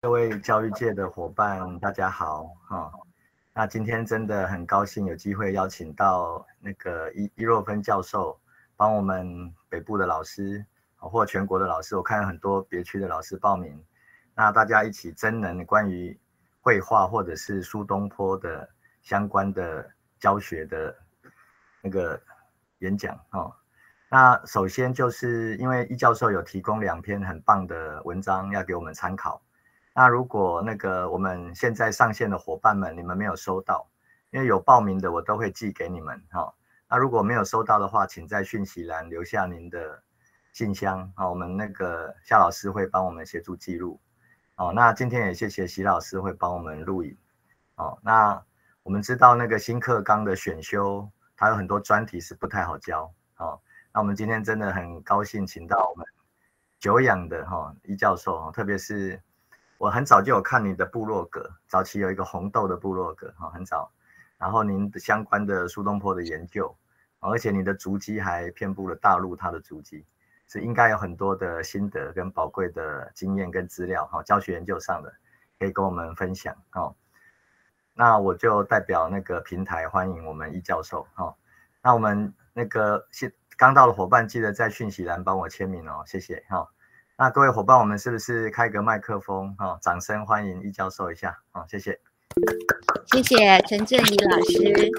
各位教育界的伙伴，大家好哈！那今天真的很高兴有机会邀请到那个伊伊若芬教授，帮我们北部的老师或全国的老师，我看到很多别区的老师报名，那大家一起真能关于绘画或者是苏东坡的相关的教学的那个演讲哦。那首先就是因为易教授有提供两篇很棒的文章要给我们参考。那如果那个我们现在上线的伙伴们，你们没有收到，因为有报名的我都会寄给你们哈。那如果没有收到的话，请在讯息栏留下您的信箱，好，我们那个夏老师会帮我们协助记录。哦，那今天也谢谢徐老师会帮我们录影。哦，那我们知道那个新课纲的选修，它有很多专题是不太好教。哦，那我们今天真的很高兴，请到我们久仰的哈易教授，特别是。我很早就有看你的部落格，早期有一个红豆的部落格哈，很早，然后您的相关的苏东坡的研究，而且你的足迹还遍布了大陆，他的足迹是应该有很多的心得跟宝贵的经验跟资料哈，教学研究上的可以跟我们分享哈。那我就代表那个平台欢迎我们易教授哈。那我们那个新刚到的伙伴记得在讯息栏帮我签名哦，谢谢哈。那各位伙伴，我们是不是开个麦克风？哈，掌声欢迎易教授一下。好，谢谢，谢谢陈振怡老师。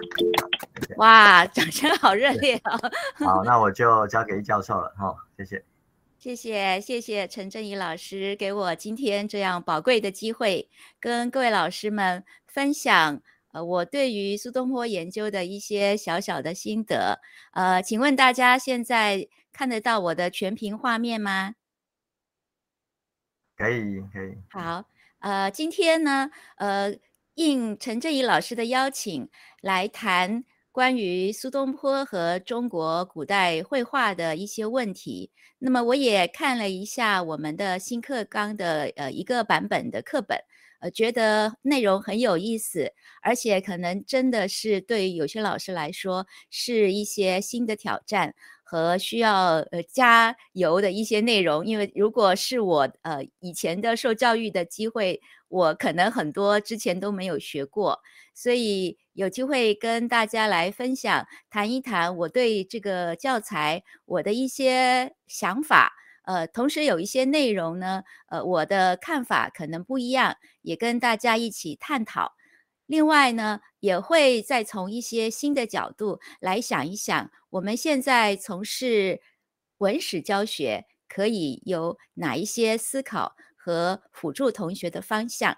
哇，掌声好热烈哦。好，那我就交给易教授了。哈，谢谢，谢谢，谢谢陈振怡老师给我今天这样宝贵的机会，跟各位老师们分享呃我对于苏东坡研究的一些小小的心得。呃，请问大家现在看得到我的全屏画面吗？可以，可以。好，呃，今天呢，呃，应陈振怡老师的邀请，来谈关于苏东坡和中国古代绘画的一些问题。那么，我也看了一下我们的新课纲的呃一个版本的课本，呃，觉得内容很有意思，而且可能真的是对有些老师来说是一些新的挑战。和需要呃加油的一些内容，因为如果是我呃以前的受教育的机会，我可能很多之前都没有学过，所以有机会跟大家来分享、谈一谈我对这个教材我的一些想法。呃，同时有一些内容呢，呃，我的看法可能不一样，也跟大家一起探讨。另外呢，也会再从一些新的角度来想一想，我们现在从事文史教学可以有哪一些思考和辅助同学的方向。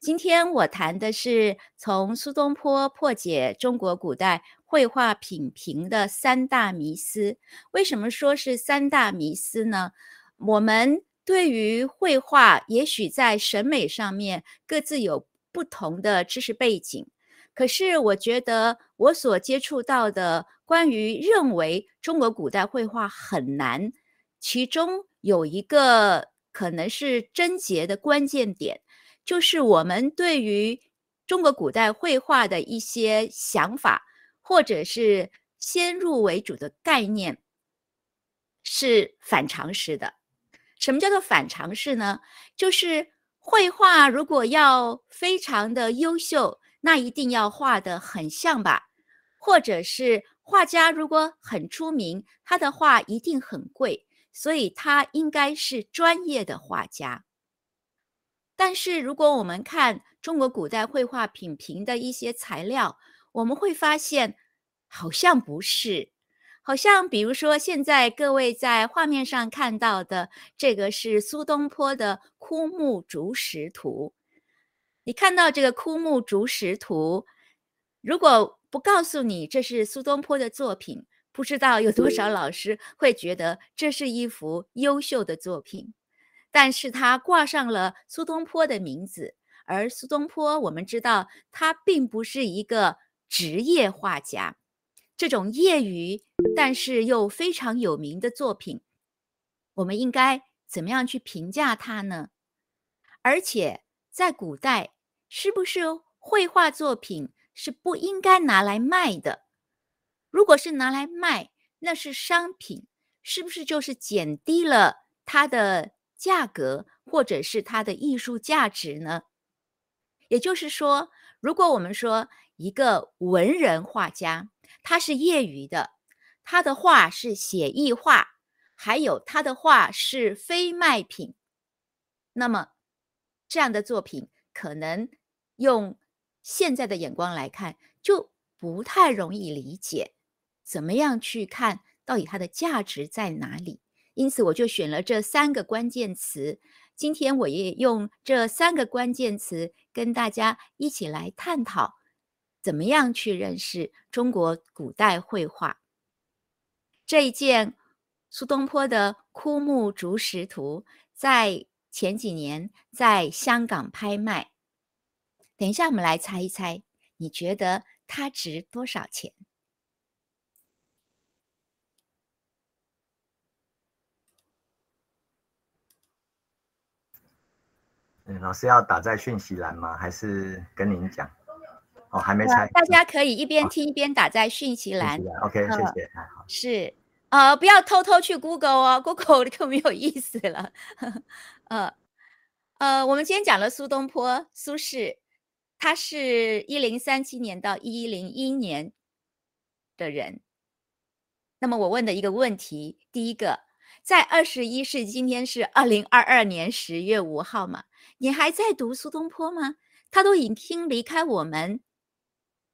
今天我谈的是从苏东坡破解中国古代绘画品评的三大迷思。为什么说是三大迷思呢？我们对于绘画，也许在审美上面各自有。不同的知识背景，可是我觉得我所接触到的关于认为中国古代绘画很难，其中有一个可能是症结的关键点，就是我们对于中国古代绘画的一些想法，或者是先入为主的概念，是反常识的。什么叫做反常识呢？就是。绘画如果要非常的优秀，那一定要画得很像吧。或者是画家如果很出名，他的画一定很贵，所以他应该是专业的画家。但是如果我们看中国古代绘画品评的一些材料，我们会发现好像不是。好像比如说，现在各位在画面上看到的这个是苏东坡的《枯木竹石图》。你看到这个《枯木竹石图》，如果不告诉你这是苏东坡的作品，不知道有多少老师会觉得这是一幅优秀的作品。但是它挂上了苏东坡的名字，而苏东坡我们知道他并不是一个职业画家。这种业余但是又非常有名的作品，我们应该怎么样去评价它呢？而且在古代，是不是绘画作品是不应该拿来卖的？如果是拿来卖，那是商品，是不是就是减低了它的价格或者是它的艺术价值呢？也就是说，如果我们说一个文人画家，他是业余的，他的画是写意画，还有他的画是非卖品。那么，这样的作品可能用现在的眼光来看就不太容易理解，怎么样去看到底它的价值在哪里？因此，我就选了这三个关键词，今天我也用这三个关键词跟大家一起来探讨。怎么样去认识中国古代绘画？这一件苏东坡的《枯木竹石图》在前几年在香港拍卖。等一下，我们来猜一猜，你觉得它值多少钱？嗯，老师要打在讯息栏吗？还是跟您讲？哦，还没拆。大家可以一边听一边打在讯息栏。OK，谢谢。是，呃，不要偷偷去 Google 哦，Google 就没有意思了。呃，呃，我们今天讲了苏东坡，苏轼，他是一零三七年到一零一年的人。那么我问的一个问题，第一个，在二十一世，今天是二零二二年十月五号嘛？你还在读苏东坡吗？他都已经离开我们。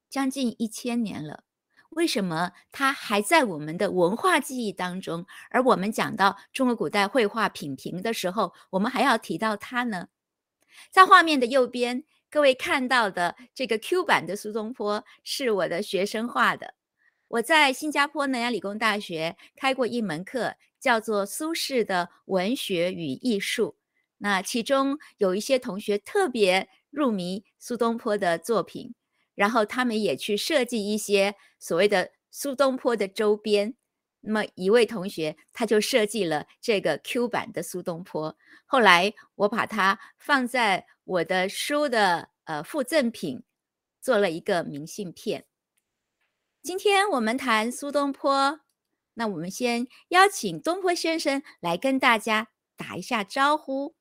将近一千年了，为什么它还在我们的文化记忆当中？而我们讲到中国古代绘画品评的时候，我们还要提到它呢？在画面的右边，各位看到的这个 Q 版的苏东坡，是我的学生画的。我在新加坡南洋理工大学开过一门课，叫做《苏轼的文学与艺术》，那其中有一些同学特别入迷苏东坡的作品。然后他们也去设计一些所谓的苏东坡的周边，那么一位同学他就设计了这个 Q 版的苏东坡，后来我把它放在我的书的呃附赠品，做了一个明信片。今天我们谈苏东坡，那我们先邀请东坡先生来跟大家打一下招呼。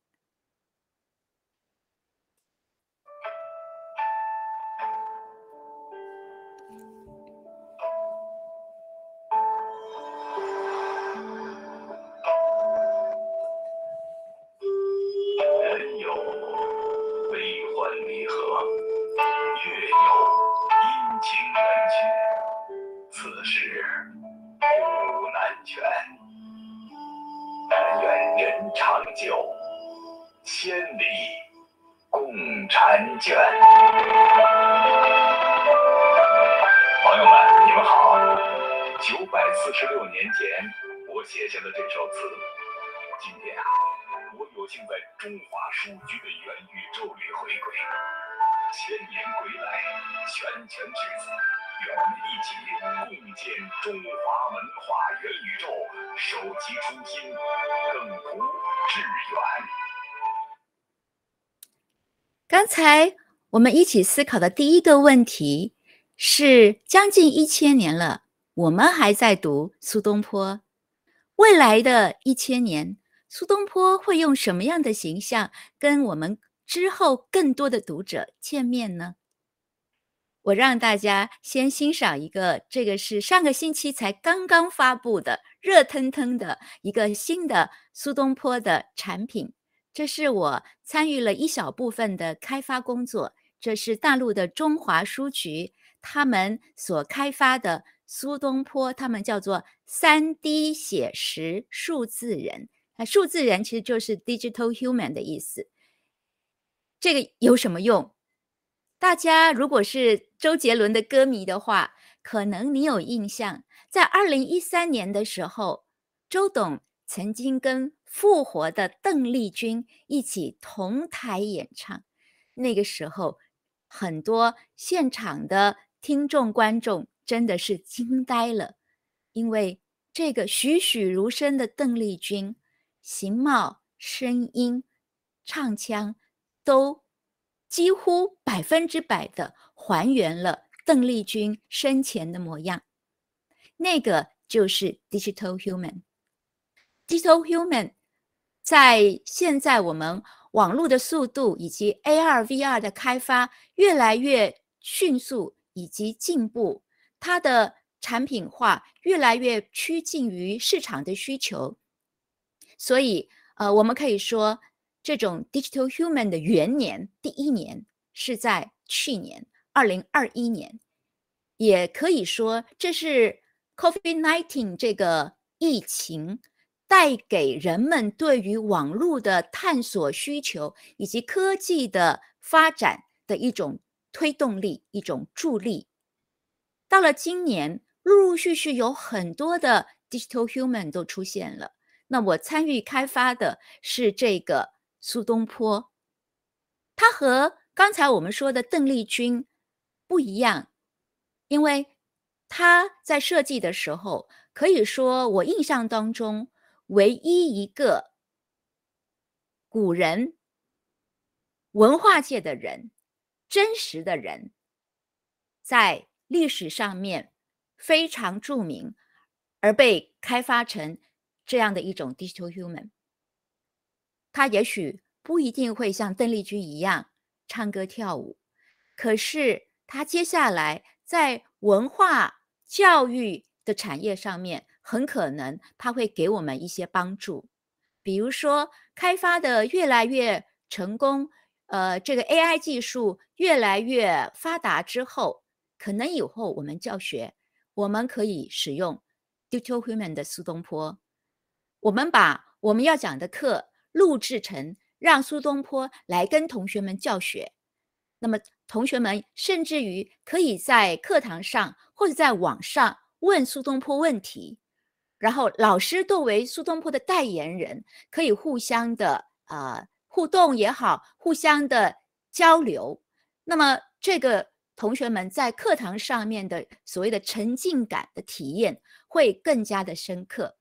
刚才我们一起思考的第一个问题是：将近一千年了，我们还在读苏东坡。未来的一千年，苏东坡会用什么样的形象跟我们之后更多的读者见面呢？我让大家先欣赏一个，这个是上个星期才刚刚发布的，热腾腾的一个新的苏东坡的产品。这是我参与了一小部分的开发工作。这是大陆的中华书局，他们所开发的苏东坡，他们叫做三 D 写实数字人。啊，数字人其实就是 digital human 的意思。这个有什么用？大家如果是周杰伦的歌迷的话，可能你有印象，在二零一三年的时候，周董曾经跟。复活的邓丽君一起同台演唱，那个时候，很多现场的听众观众真的是惊呆了，因为这个栩栩如生的邓丽君，形貌、声音、唱腔都几乎百分之百的还原了邓丽君生前的模样。那个就是 Digital Human，Digital Human。在现在，我们网络的速度以及 AR、VR 的开发越来越迅速以及进步，它的产品化越来越趋近于市场的需求。所以，呃，我们可以说，这种 Digital Human 的元年、第一年是在去年二零二一年，也可以说这是 Covid nineteen 这个疫情。带给人们对于网络的探索需求，以及科技的发展的一种推动力，一种助力。到了今年，陆陆续续有很多的 digital human 都出现了。那我参与开发的是这个苏东坡，他和刚才我们说的邓丽君不一样，因为他在设计的时候，可以说我印象当中。唯一一个古人文化界的人，真实的人，在历史上面非常著名，而被开发成这样的一种 digital human。他也许不一定会像邓丽君一样唱歌跳舞，可是他接下来在文化教育的产业上面。很可能他会给我们一些帮助，比如说开发的越来越成功，呃，这个 AI 技术越来越发达之后，可能以后我们教学，我们可以使用 Digital Human 的苏东坡，我们把我们要讲的课录制成，让苏东坡来跟同学们教学，那么同学们甚至于可以在课堂上或者在网上问苏东坡问题。然后，老师作为苏东坡的代言人，可以互相的啊互动也好，互相的交流。那么，这个同学们在课堂上面的所谓的沉浸感的体验会更加的深刻。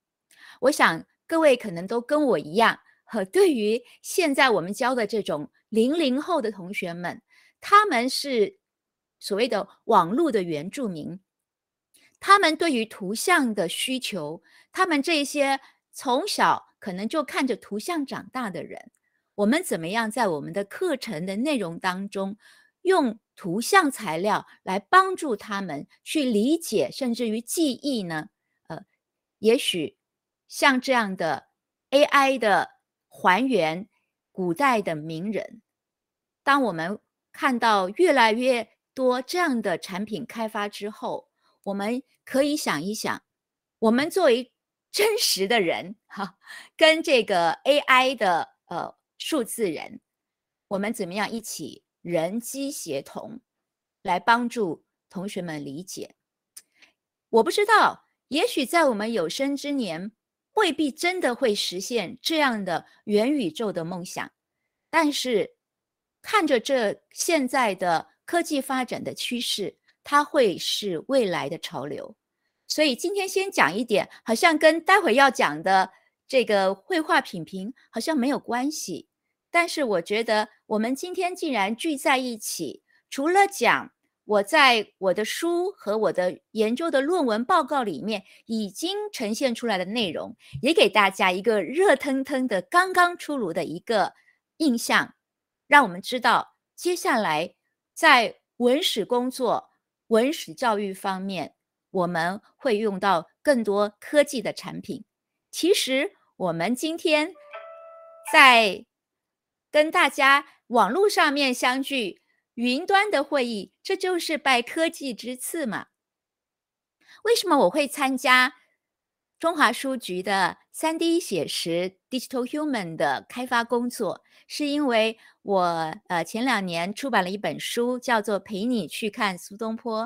我想各位可能都跟我一样，和对于现在我们教的这种零零后的同学们，他们是所谓的网络的原住民。他们对于图像的需求，他们这些从小可能就看着图像长大的人，我们怎么样在我们的课程的内容当中，用图像材料来帮助他们去理解甚至于记忆呢？呃，也许像这样的 AI 的还原古代的名人，当我们看到越来越多这样的产品开发之后。我们可以想一想，我们作为 真实的人，哈，跟这个 AI 的呃数字人，我们怎么样一起人机协同，来帮助同学们理解。我不知道，也许在我们有生之年，未必真的会实现这样的元宇宙的梦想，但是看着这现在的科技发展的趋势。它会是未来的潮流，所以今天先讲一点，好像跟待会要讲的这个绘画品评好像没有关系，但是我觉得我们今天既然聚在一起，除了讲我在我的书和我的研究的论文报告里面已经呈现出来的内容，也给大家一个热腾腾的刚刚出炉的一个印象，让我们知道接下来在文史工作。文史教育方面，我们会用到更多科技的产品。其实，我们今天在跟大家网络上面相聚，云端的会议，这就是拜科技之赐嘛。为什么我会参加？中华书局的三 D 写实 Digital Human 的开发工作，是因为我呃前两年出版了一本书，叫做《陪你去看苏东坡》。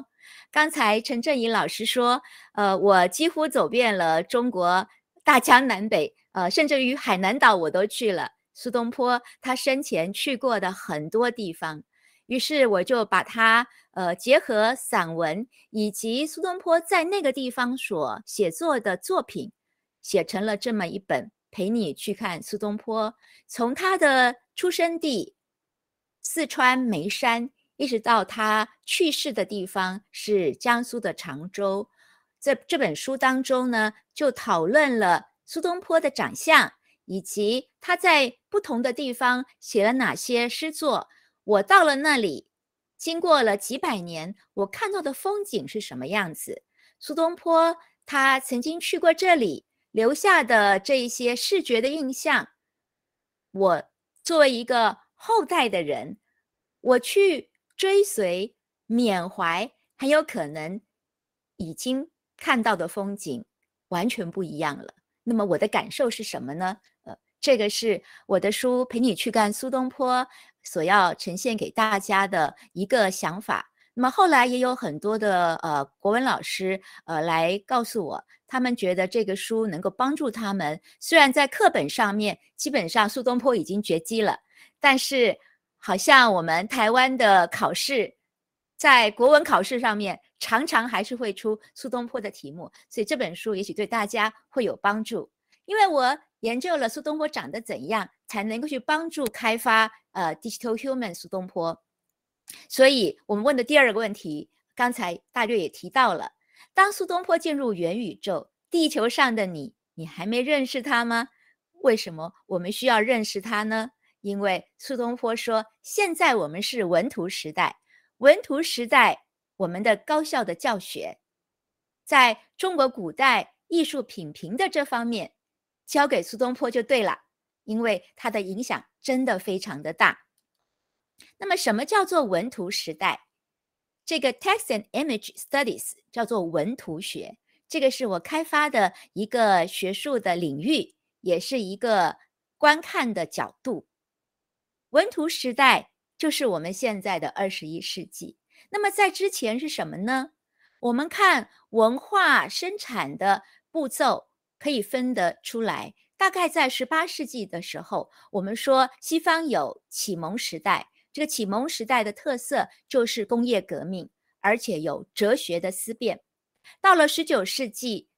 刚才陈振怡老师说，呃，我几乎走遍了中国大江南北，呃，甚至于海南岛我都去了。苏东坡他生前去过的很多地方。于是我就把它，呃，结合散文以及苏东坡在那个地方所写作的作品，写成了这么一本《陪你去看苏东坡》，从他的出生地四川眉山，一直到他去世的地方是江苏的常州。在这本书当中呢，就讨论了苏东坡的长相，以及他在不同的地方写了哪些诗作。我到了那里，经过了几百年，我看到的风景是什么样子？苏东坡他曾经去过这里，留下的这一些视觉的印象，我作为一个后代的人，我去追随缅怀，很有可能已经看到的风景完全不一样了。那么我的感受是什么呢？呃，这个是我的书《陪你去看苏东坡》。所要呈现给大家的一个想法。那么后来也有很多的呃国文老师呃来告诉我，他们觉得这个书能够帮助他们。虽然在课本上面基本上苏东坡已经绝迹了，但是好像我们台湾的考试，在国文考试上面常常还是会出苏东坡的题目，所以这本书也许对大家会有帮助。因为我。研究了苏东坡长得怎样，才能够去帮助开发呃，digital human 苏东坡。所以我们问的第二个问题，刚才大略也提到了。当苏东坡进入元宇宙，地球上的你，你还没认识他吗？为什么我们需要认识他呢？因为苏东坡说，现在我们是文图时代，文图时代，我们的高效的教学，在中国古代艺术品评的这方面。交给苏东坡就对了，因为他的影响真的非常的大。那么，什么叫做文图时代？这个 text and image studies 叫做文图学，这个是我开发的一个学术的领域，也是一个观看的角度。文图时代就是我们现在的二十一世纪。那么，在之前是什么呢？我们看文化生产的步骤。可以分得出来。大概在十八世纪的时候，我们说西方有启蒙时代，这个启蒙时代的特色就是工业革命，而且有哲学的思辨。到了十九世纪，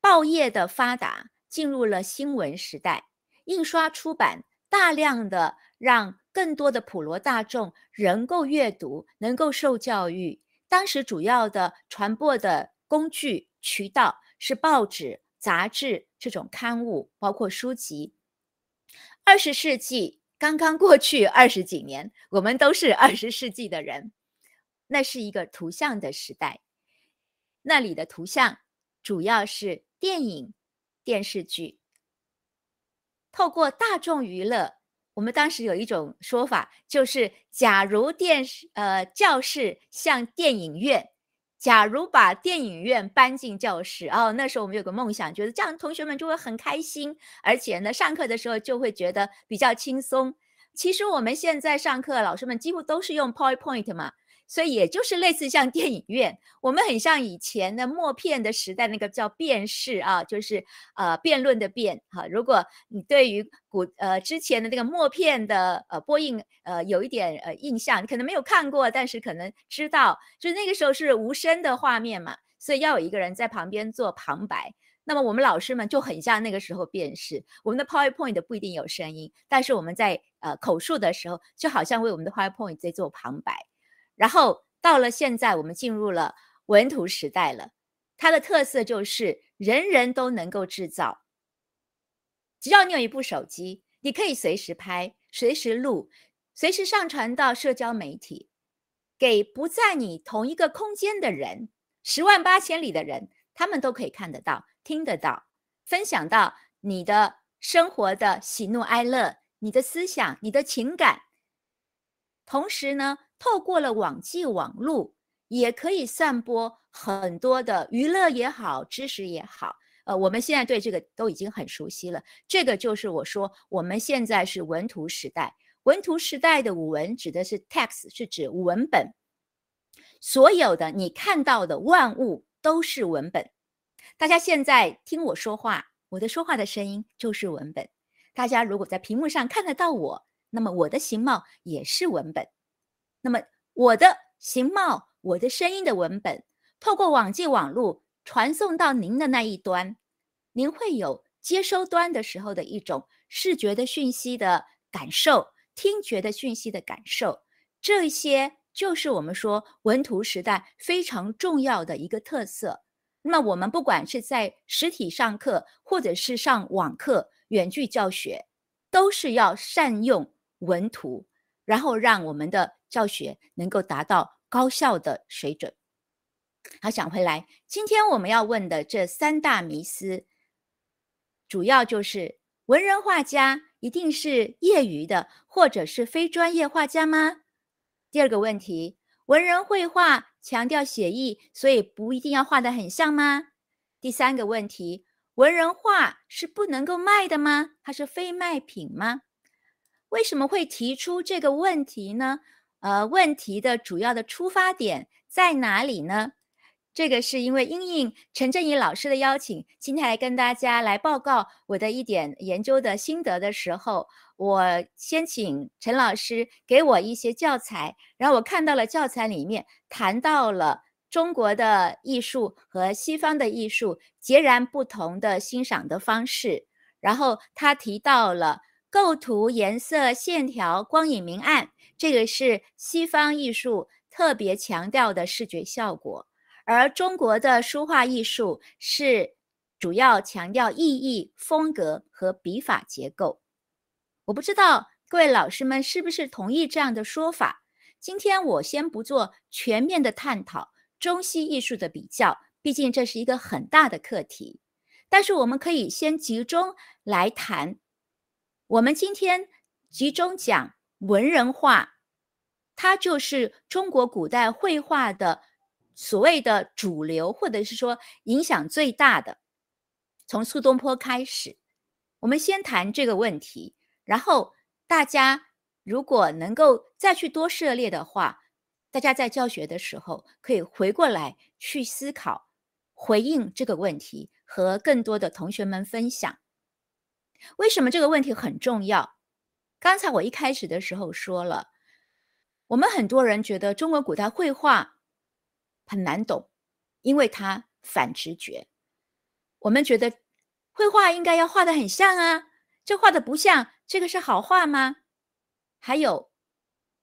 报业的发达进入了新闻时代，印刷出版大量的让更多的普罗大众能够阅读，能够受教育。当时主要的传播的工具渠道是报纸。杂志这种刊物，包括书籍，二十世纪刚刚过去二十几年，我们都是二十世纪的人。那是一个图像的时代，那里的图像主要是电影、电视剧。透过大众娱乐，我们当时有一种说法，就是假如电视呃教室像电影院。假如把电影院搬进教室，哦，那时候我们有个梦想，觉得这样同学们就会很开心，而且呢，上课的时候就会觉得比较轻松。其实我们现在上课，老师们几乎都是用 PowerPoint 嘛。所以也就是类似像电影院，我们很像以前的默片的时代，那个叫辩士啊，就是呃辩论的辩。哈，如果你对于古呃之前的那个默片的呃播映呃有一点呃印象，你可能没有看过，但是可能知道，就是那个时候是无声的画面嘛，所以要有一个人在旁边做旁白。那么我们老师们就很像那个时候辨识，我们的 PowerPoint 不一定有声音，但是我们在呃口述的时候，就好像为我们的 PowerPoint 在做旁白。然后到了现在，我们进入了文图时代了。它的特色就是人人都能够制造，只要你有一部手机，你可以随时拍、随时录、随时上传到社交媒体，给不在你同一个空间的人、十万八千里的人，他们都可以看得到、听得到、分享到你的生活的喜怒哀乐、你的思想、你的情感。同时呢，透过了网际网路，也可以散播很多的娱乐也好，知识也好。呃，我们现在对这个都已经很熟悉了。这个就是我说我们现在是文图时代。文图时代的“文”指的是 text，是指文本。所有的你看到的万物都是文本。大家现在听我说话，我的说话的声音就是文本。大家如果在屏幕上看得到我。那么我的形貌也是文本，那么我的形貌、我的声音的文本，透过网际网路传送到您的那一端，您会有接收端的时候的一种视觉的讯息的感受、听觉的讯息的感受，这些就是我们说文图时代非常重要的一个特色。那么我们不管是在实体上课，或者是上网课、远距教学，都是要善用。文图，然后让我们的教学能够达到高效的水准。好，讲回来，今天我们要问的这三大迷思，主要就是文人画家一定是业余的或者是非专业画家吗？第二个问题，文人绘画强调写意，所以不一定要画的很像吗？第三个问题，文人画是不能够卖的吗？它是非卖品吗？为什么会提出这个问题呢？呃，问题的主要的出发点在哪里呢？这个是因为应应陈振义老师的邀请，今天来跟大家来报告我的一点研究的心得的时候，我先请陈老师给我一些教材，然后我看到了教材里面谈到了中国的艺术和西方的艺术截然不同的欣赏的方式，然后他提到了。构图、颜色、线条、光影、明暗，这个是西方艺术特别强调的视觉效果，而中国的书画艺术是主要强调意义、风格和笔法结构。我不知道各位老师们是不是同意这样的说法。今天我先不做全面的探讨中西艺术的比较，毕竟这是一个很大的课题。但是我们可以先集中来谈。我们今天集中讲文人画，它就是中国古代绘画的所谓的主流，或者是说影响最大的。从苏东坡开始，我们先谈这个问题，然后大家如果能够再去多涉猎的话，大家在教学的时候可以回过来去思考，回应这个问题，和更多的同学们分享。为什么这个问题很重要？刚才我一开始的时候说了，我们很多人觉得中国古代绘画很难懂，因为它反直觉。我们觉得绘画应该要画的很像啊，这画的不像，这个是好画吗？还有，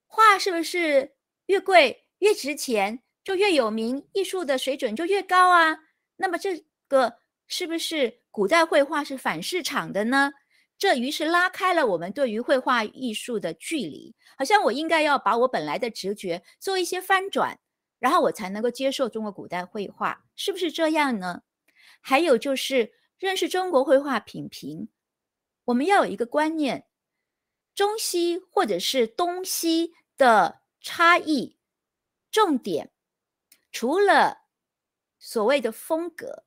画是不是越贵越值钱，就越有名，艺术的水准就越高啊？那么这个是不是？古代绘画是反市场的呢，这于是拉开了我们对于绘画艺术的距离，好像我应该要把我本来的直觉做一些翻转，然后我才能够接受中国古代绘画，是不是这样呢？还有就是认识中国绘画品评，我们要有一个观念，中西或者是东西的差异重点，除了所谓的风格。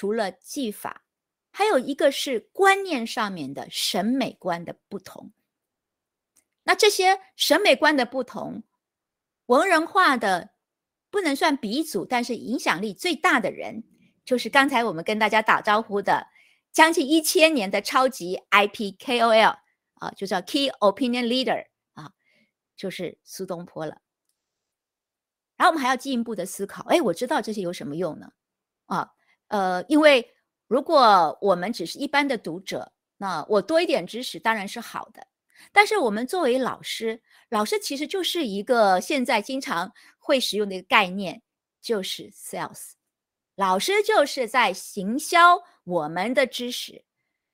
除了技法，还有一个是观念上面的审美观的不同。那这些审美观的不同，文人画的不能算鼻祖，但是影响力最大的人，就是刚才我们跟大家打招呼的将近一千年的超级 IP KOL 啊，就叫 Key Opinion Leader 啊，就是苏东坡了。然后我们还要进一步的思考，哎，我知道这些有什么用呢？啊？呃，因为如果我们只是一般的读者，那我多一点知识当然是好的。但是我们作为老师，老师其实就是一个现在经常会使用的一个概念，就是 sales。老师就是在行销我们的知识，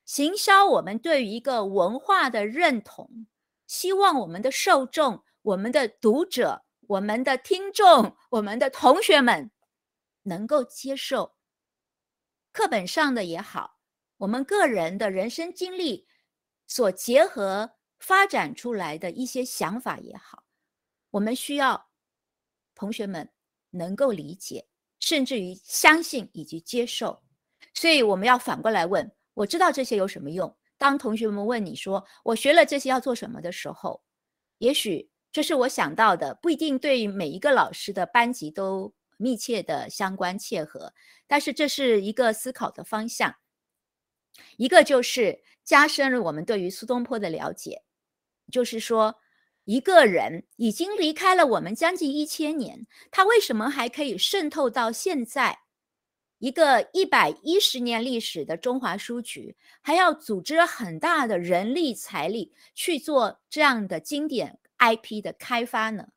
行销我们对于一个文化的认同，希望我们的受众、我们的读者、我们的听众、我们的同学们能够接受。课本上的也好，我们个人的人生经历所结合发展出来的一些想法也好，我们需要同学们能够理解，甚至于相信以及接受。所以我们要反过来问：我知道这些有什么用？当同学们问你说“我学了这些要做什么”的时候，也许这是我想到的，不一定对每一个老师的班级都。密切的相关切合，但是这是一个思考的方向。一个就是加深了我们对于苏东坡的了解，就是说，一个人已经离开了我们将近一千年，他为什么还可以渗透到现在？一个一百一十年历史的中华书局，还要组织很大的人力财力去做这样的经典 IP 的开发呢？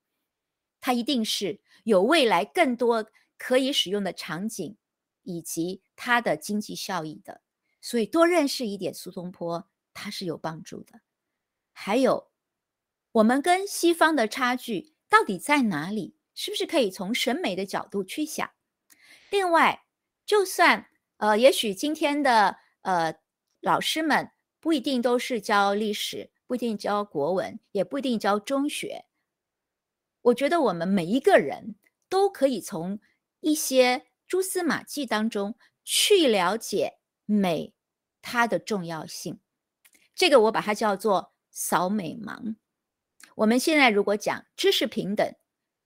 它一定是有未来更多可以使用的场景，以及它的经济效益的。所以多认识一点苏东坡，它是有帮助的。还有，我们跟西方的差距到底在哪里？是不是可以从审美的角度去想？另外，就算呃，也许今天的呃老师们不一定都是教历史，不一定教国文，也不一定教中学。我觉得我们每一个人都可以从一些蛛丝马迹当中去了解美，它的重要性。这个我把它叫做“扫美盲”。我们现在如果讲知识平等、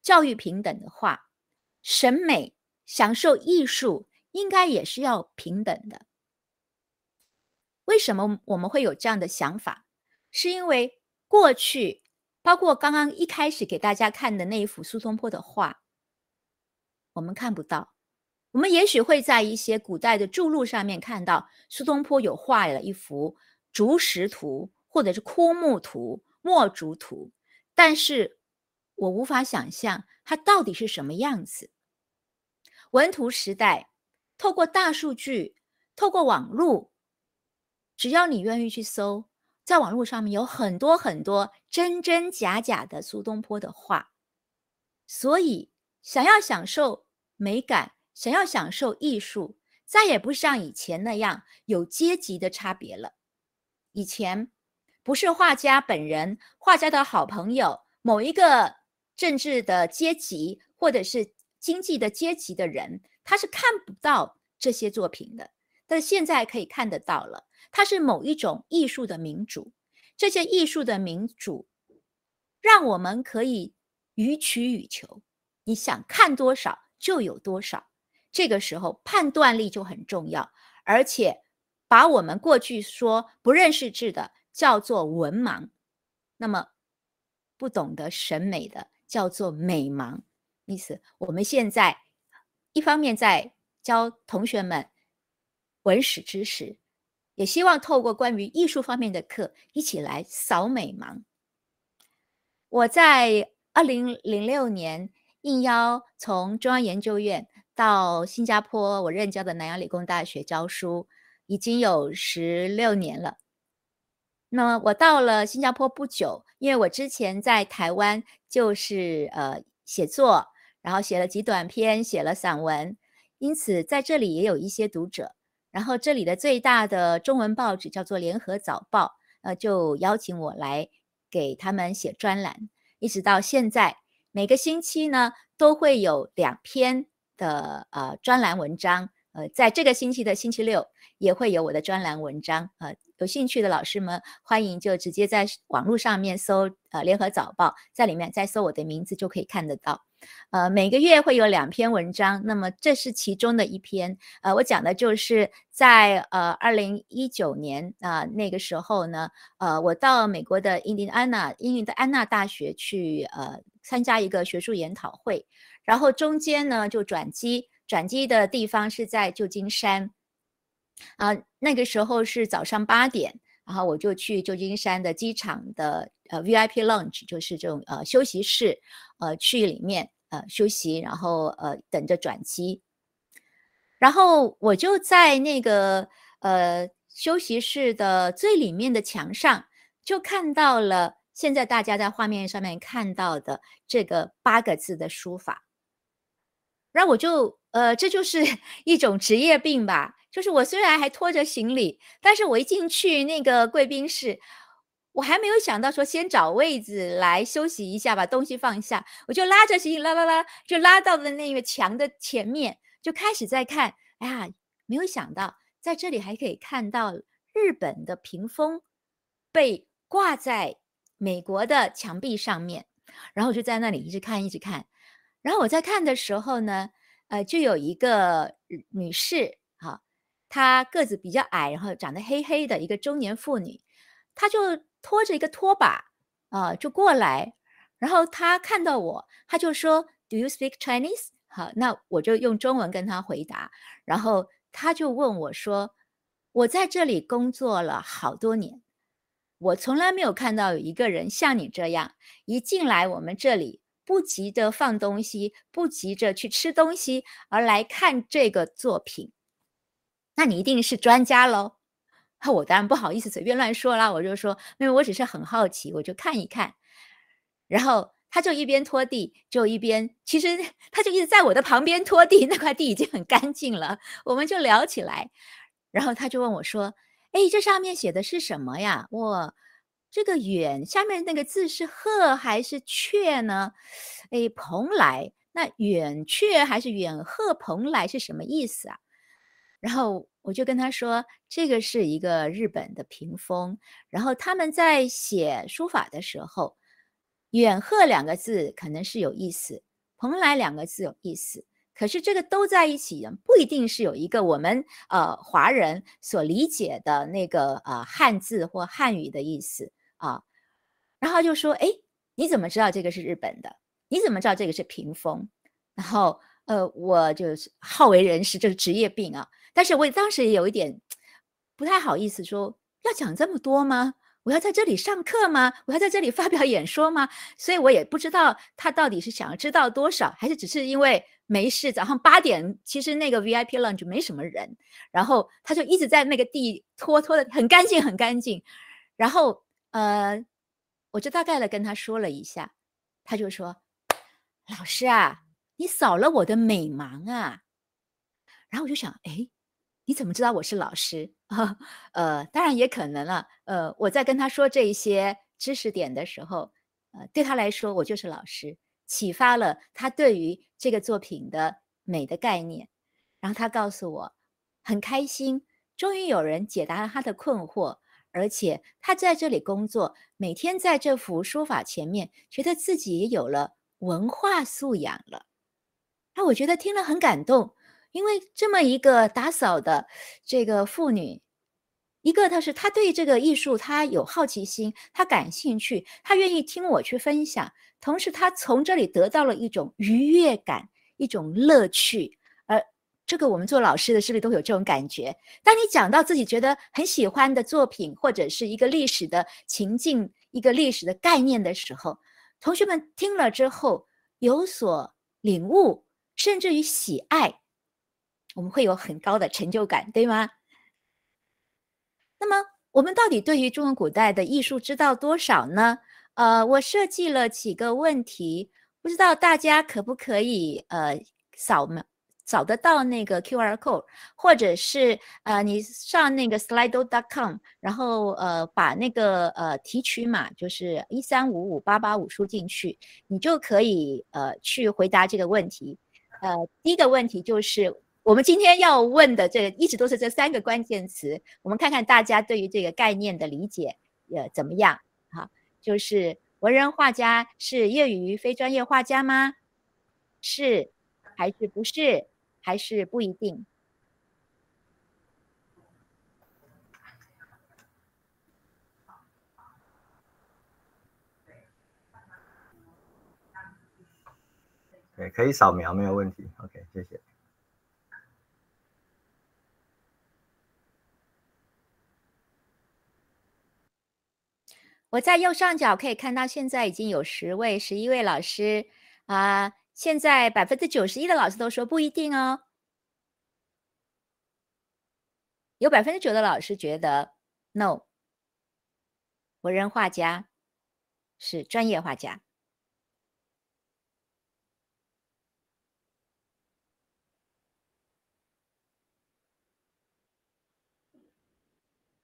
教育平等的话，审美、享受艺术应该也是要平等的。为什么我们会有这样的想法？是因为过去。包括刚刚一开始给大家看的那一幅苏东坡的画，我们看不到。我们也许会在一些古代的著录上面看到苏东坡有画了一幅竹石图，或者是枯木图、墨竹图，但是我无法想象它到底是什么样子。文图时代，透过大数据，透过网络，只要你愿意去搜。在网络上面有很多很多真真假假的苏东坡的画，所以想要享受美感，想要享受艺术，再也不像以前那样有阶级的差别了。以前不是画家本人，画家的好朋友，某一个政治的阶级或者是经济的阶级的人，他是看不到这些作品的，但现在可以看得到了。它是某一种艺术的民主，这些艺术的民主，让我们可以予取予求，你想看多少就有多少。这个时候判断力就很重要，而且把我们过去说不认识字的叫做文盲，那么不懂得审美的叫做美盲。意思我们现在一方面在教同学们文史知识。也希望透过关于艺术方面的课，一起来扫美盲。我在二零零六年应邀从中央研究院到新加坡，我任教的南洋理工大学教书，已经有十六年了。那么我到了新加坡不久，因为我之前在台湾就是呃写作，然后写了几短篇，写了散文，因此在这里也有一些读者。然后这里的最大的中文报纸叫做《联合早报》，呃，就邀请我来给他们写专栏，一直到现在，每个星期呢都会有两篇的呃专栏文章。呃，在这个星期的星期六也会有我的专栏文章啊，有兴趣的老师们欢迎就直接在网络上面搜呃联合早报》在里面再搜我的名字就可以看得到。呃，每个月会有两篇文章，那么这是其中的一篇。呃，我讲的就是在呃二零一九年啊那个时候呢，呃，我到美国的印第安纳印第安纳大学去呃参加一个学术研讨会，然后中间呢就转机。转机的地方是在旧金山，啊，那个时候是早上八点，然后我就去旧金山的机场的呃 VIP lounge，就是这种呃休息室呃去里面呃休息，然后呃等着转机，然后我就在那个呃休息室的最里面的墙上，就看到了现在大家在画面上面看到的这个八个字的书法。然后我就呃，这就是 一种职业病吧。就是我虽然还拖着行李，但是我一进去那个贵宾室，我还没有想到说先找位子来休息一下，把东西放下，我就拉着行李拉拉拉，就拉到了那个墙的前面，就开始在看。哎呀，没有想到在这里还可以看到日本的屏风被挂在美国的墙壁上面，然后我就在那里一直看，一直看。然后我在看的时候呢，呃，就有一个女士，哈，她个子比较矮，然后长得黑黑的，一个中年妇女，她就拖着一个拖把啊，就过来，然后她看到我，她就说：“Do you speak Chinese？” 好，那我就用中文跟她回答，然后她就问我说：“我在这里工作了好多年，我从来没有看到有一个人像你这样一进来我们这里。”不急着放东西，不急着去吃东西，而来看这个作品，那你一定是专家喽。那我当然不好意思随便乱说啦，我就说，因为我只是很好奇，我就看一看。然后他就一边拖地，就一边，其实他就一直在我的旁边拖地，那块地已经很干净了。我们就聊起来，然后他就问我说：“哎，这上面写的是什么呀？”我这个远下面那个字是鹤还是雀呢？哎，蓬莱那远雀还是远鹤蓬莱是什么意思啊？然后我就跟他说，这个是一个日本的屏风，然后他们在写书法的时候，远鹤两个字可能是有意思，蓬莱两个字有意思，可是这个都在一起，不一定是有一个我们呃华人所理解的那个呃汉字或汉语的意思。啊，然后就说：“哎，你怎么知道这个是日本的？你怎么知道这个是屏风？然后，呃，我就是好为人师，这是职业病啊。但是我当时也有一点不太好意思，说要讲这么多吗？我要在这里上课吗？我要在这里发表演说吗？所以我也不知道他到底是想要知道多少，还是只是因为没事。早上八点，其实那个 VIP lounge 没什么人，然后他就一直在那个地拖拖的，很干净，很干净，然后。”呃，我就大概的跟他说了一下，他就说：“老师啊，你扫了我的美盲啊。”然后我就想，哎，你怎么知道我是老师啊？呃，当然也可能了。呃，我在跟他说这一些知识点的时候，呃，对他来说，我就是老师，启发了他对于这个作品的美的概念。然后他告诉我很开心，终于有人解答了他的困惑。而且他在这里工作，每天在这幅书法前面，觉得自己也有了文化素养了。哎，我觉得听了很感动，因为这么一个打扫的这个妇女，一个她是她对这个艺术她有好奇心，她感兴趣，她愿意听我去分享，同时她从这里得到了一种愉悦感，一种乐趣。这个我们做老师的是不是都有这种感觉？当你讲到自己觉得很喜欢的作品，或者是一个历史的情境、一个历史的概念的时候，同学们听了之后有所领悟，甚至于喜爱，我们会有很高的成就感，对吗？那么我们到底对于中国古代的艺术知道多少呢？呃，我设计了几个问题，不知道大家可不可以呃扫描。找得到那个 Q R code，或者是呃，你上那个 s l i d d o c o m 然后呃，把那个呃提取码就是一三五五八八五输进去，你就可以呃去回答这个问题。呃，第一个问题就是我们今天要问的这个一直都是这三个关键词，我们看看大家对于这个概念的理解呃怎么样？好，就是文人画家是业余非专业画家吗？是还是不是？还是不一定。对，可以扫描没有问题。OK，谢谢。我在右上角可以看到，现在已经有十位、十一位老师啊。现在百分之九十一的老师都说不一定哦，有百分之九的老师觉得 no，我人画家是专业画家，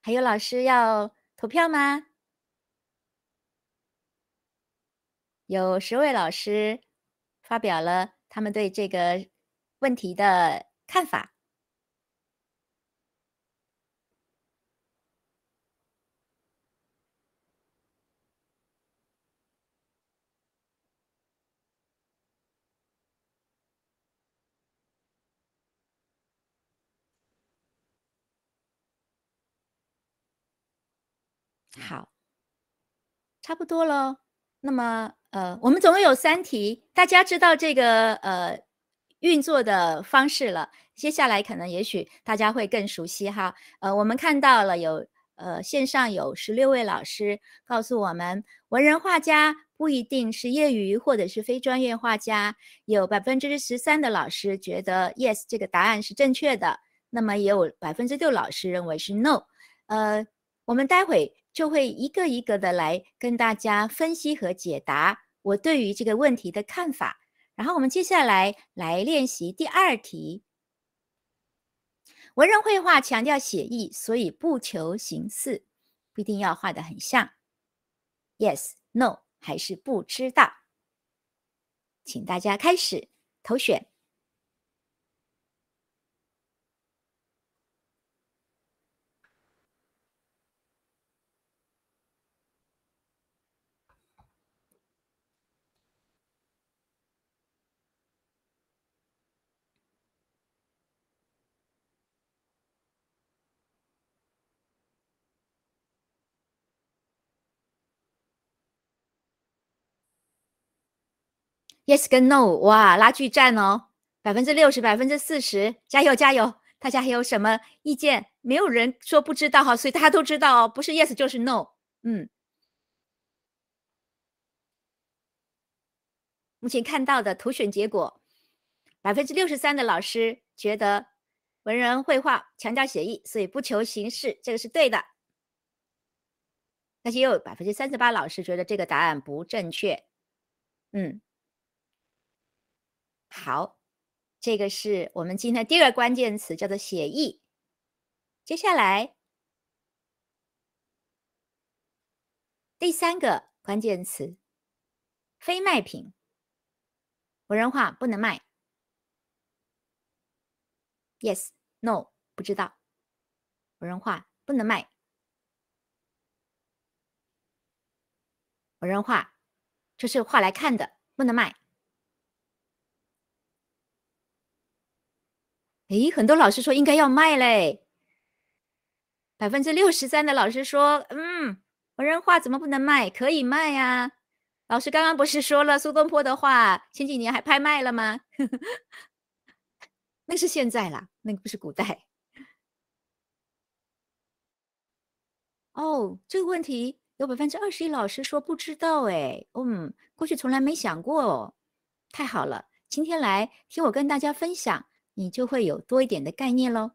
还有老师要投票吗？有十位老师。发表了他们对这个问题的看法。好，差不多了。那么，呃，我们总共有三题，大家知道这个呃运作的方式了。接下来可能也许大家会更熟悉哈。呃，我们看到了有呃线上有十六位老师告诉我们，文人画家不一定是业余或者是非专业画家。有百分之十三的老师觉得 yes 这个答案是正确的，那么也有百分之六老师认为是 no。呃，我们待会。就会一个一个的来跟大家分析和解答我对于这个问题的看法。然后我们接下来来练习第二题。文人绘画强调写意，所以不求形似，不一定要画的很像。Yes, No？还是不知道？请大家开始投选。Yes 跟 No，哇，拉锯战哦，百分之六十，百分之四十，加油加油！大家还有什么意见？没有人说不知道哈，所以大家都知道哦，不是 Yes 就是 No。嗯，目前看到的图选结果，百分之六十三的老师觉得文人绘画强调写意，所以不求形式，这个是对的。但是也有百分之三十八老师觉得这个答案不正确，嗯。好，这个是我们今天第二个关键词，叫做写意。接下来第三个关键词，非卖品。文人画不能卖。Yes, No？不知道。文人画不能卖。文人画就是画来看的，不能卖。诶，很多老师说应该要卖嘞，百分之六十三的老师说，嗯，文人画怎么不能卖？可以卖呀，老师刚刚不是说了苏东坡的话？前几年还拍卖了吗？那是现在啦，那个不是古代。哦，这个问题有百分之二十一老师说不知道哎，嗯，过去从来没想过哦，太好了，今天来听我跟大家分享。你就会有多一点的概念喽。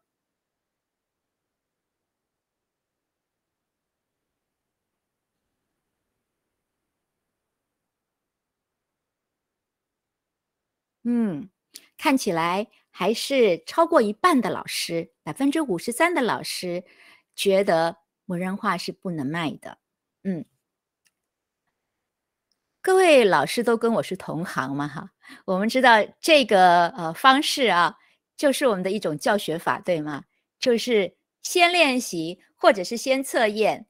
嗯，看起来还是超过一半的老师，百分之五十三的老师觉得文人画是不能卖的。嗯，各位老师都跟我是同行嘛，哈，我们知道这个呃方式啊。就是我们的一种教学法，对吗？就是先练习，或者是先测验，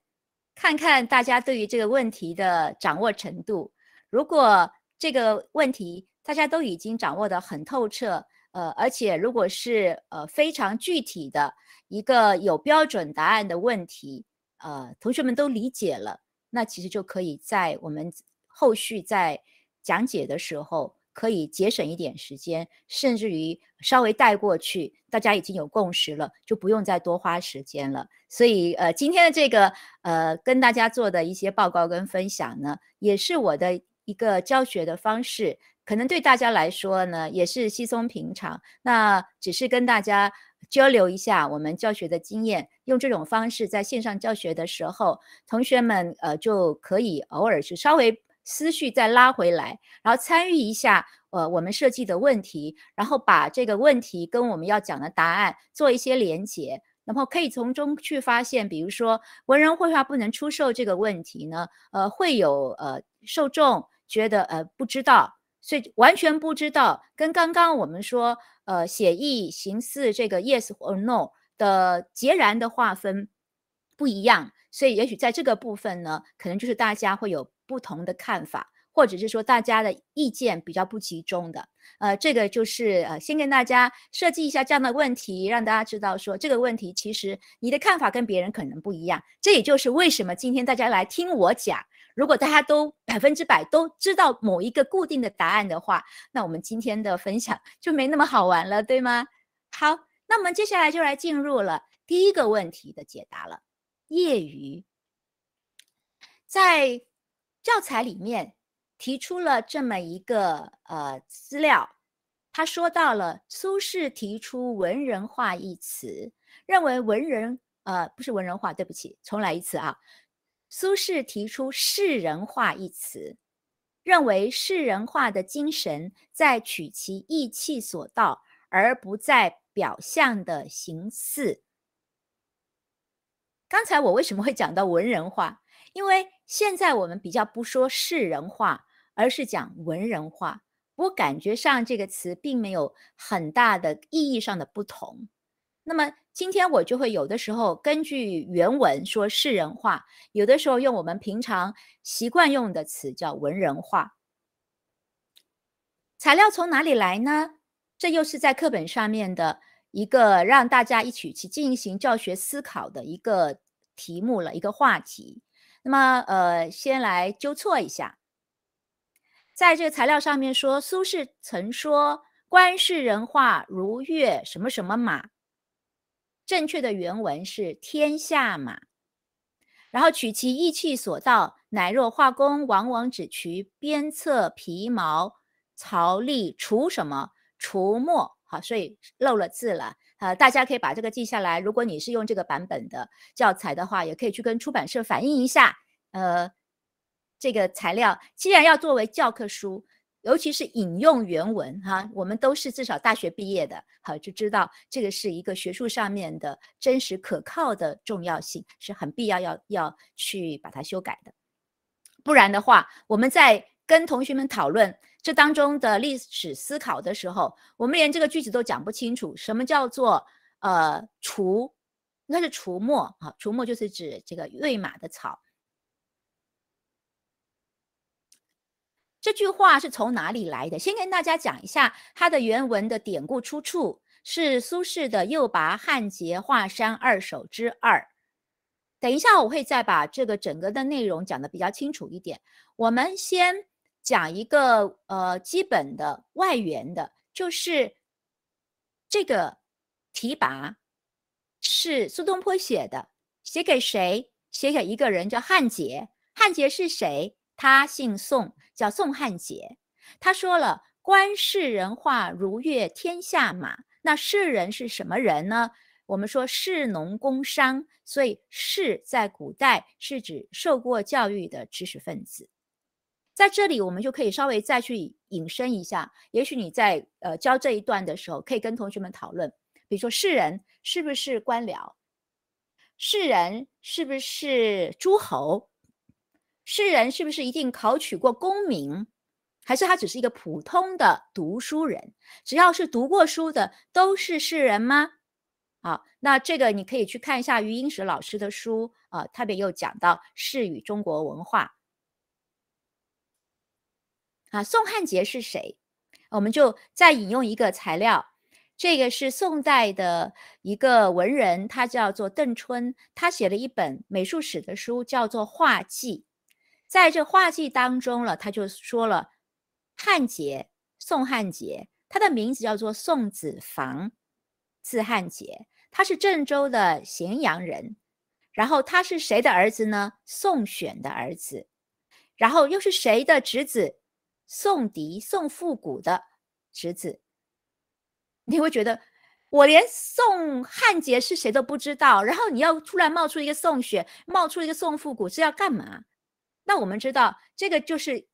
看看大家对于这个问题的掌握程度。如果这个问题大家都已经掌握的很透彻，呃，而且如果是呃非常具体的一个有标准答案的问题，呃，同学们都理解了，那其实就可以在我们后续在讲解的时候。可以节省一点时间，甚至于稍微带过去，大家已经有共识了，就不用再多花时间了。所以，呃，今天的这个呃，跟大家做的一些报告跟分享呢，也是我的一个教学的方式，可能对大家来说呢，也是稀松平常。那只是跟大家交流一下我们教学的经验，用这种方式在线上教学的时候，同学们呃就可以偶尔去稍微。思绪再拉回来，然后参与一下，呃，我们设计的问题，然后把这个问题跟我们要讲的答案做一些连接，然后可以从中去发现，比如说文人绘画不能出售这个问题呢，呃，会有呃受众觉得呃不知道，所以完全不知道，跟刚刚我们说呃写意形似这个 yes or no 的截然的划分不一样，所以也许在这个部分呢，可能就是大家会有。不同的看法，或者是说大家的意见比较不集中的，呃，这个就是呃，先跟大家设计一下这样的问题，让大家知道说这个问题其实你的看法跟别人可能不一样。这也就是为什么今天大家来听我讲，如果大家都百分之百都知道某一个固定的答案的话，那我们今天的分享就没那么好玩了，对吗？好，那我们接下来就来进入了第一个问题的解答了。业余，在。教材里面提出了这么一个呃资料，他说到了苏轼提出“文人画”一词，认为文人呃不是“文人画”，对不起，重来一次啊。苏轼提出“士人画”一词，认为士人画的精神在取其意气所到，而不在表象的形式。刚才我为什么会讲到“文人画”？因为现在我们比较不说世人话，而是讲文人话。我感觉上这个词并没有很大的意义上的不同。那么今天我就会有的时候根据原文说世人话，有的时候用我们平常习惯用的词叫文人话。材料从哪里来呢？这又是在课本上面的一个让大家一起去进行教学思考的一个题目了一个话题。那么，呃，先来纠错一下，在这个材料上面说，苏轼曾说“观世人画如月什么什么马”，正确的原文是“天下马”，然后取其意气所到，乃若画工往往只取边策皮毛，曹立除什么除墨，好，所以漏了字了。呃，大家可以把这个记下来。如果你是用这个版本的教材的话，也可以去跟出版社反映一下。呃，这个材料既然要作为教科书，尤其是引用原文哈，我们都是至少大学毕业的，好就知道这个是一个学术上面的真实可靠的重要性是很必要要要去把它修改的，不然的话，我们在跟同学们讨论。这当中的历史思考的时候，我们连这个句子都讲不清楚。什么叫做呃除？应该是除墨啊？除墨就是指这个喂马的草。这句话是从哪里来的？先跟大家讲一下它的原文的典故出处，是苏轼的《又拔汉节华山二首之二》。等一下我会再把这个整个的内容讲的比较清楚一点。我们先。讲一个呃基本的外援的，就是这个提拔是苏东坡写的，写给谁？写给一个人叫汉杰。汉杰是谁？他姓宋，叫宋汉杰。他说了：“观世人话如阅天下马。”那世人是什么人呢？我们说士农工商，所以士在古代是指受过教育的知识分子。在这里，我们就可以稍微再去引申一下。也许你在呃教这一段的时候，可以跟同学们讨论，比如说士人是不是官僚？士人是不是诸侯？士人是不是一定考取过功名？还是他只是一个普通的读书人？只要是读过书的，都是士人吗？好，那这个你可以去看一下余英时老师的书啊，特别又讲到士与中国文化。啊，宋汉杰是谁？我们就再引用一个材料，这个是宋代的一个文人，他叫做邓春，他写了一本美术史的书，叫做《画记》。在这《画记》当中了，他就说了，汉杰，宋汉杰，他的名字叫做宋子房，字汉杰，他是郑州的咸阳人。然后他是谁的儿子呢？宋选的儿子。然后又是谁的侄子？宋迪、宋复古的侄子，你会觉得我连宋汉杰是谁都不知道，然后你要突然冒出一个宋雪，冒出一个宋复古是要干嘛？那我们知道，这个就是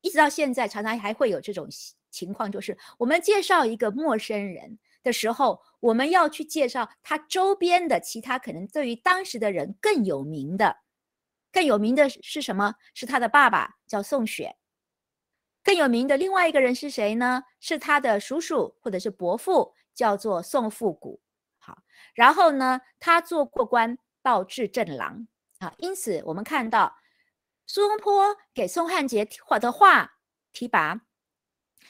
一直到现在常常还会有这种情况，就是我们介绍一个陌生人的时候，我们要去介绍他周边的其他可能对于当时的人更有名的，更有名的是什么？是他的爸爸叫宋雪。更有名的另外一个人是谁呢？是他的叔叔或者是伯父，叫做宋复古。好，然后呢，他做过官，报至正郎。啊，因此我们看到苏东坡给宋汉杰画的画提拔，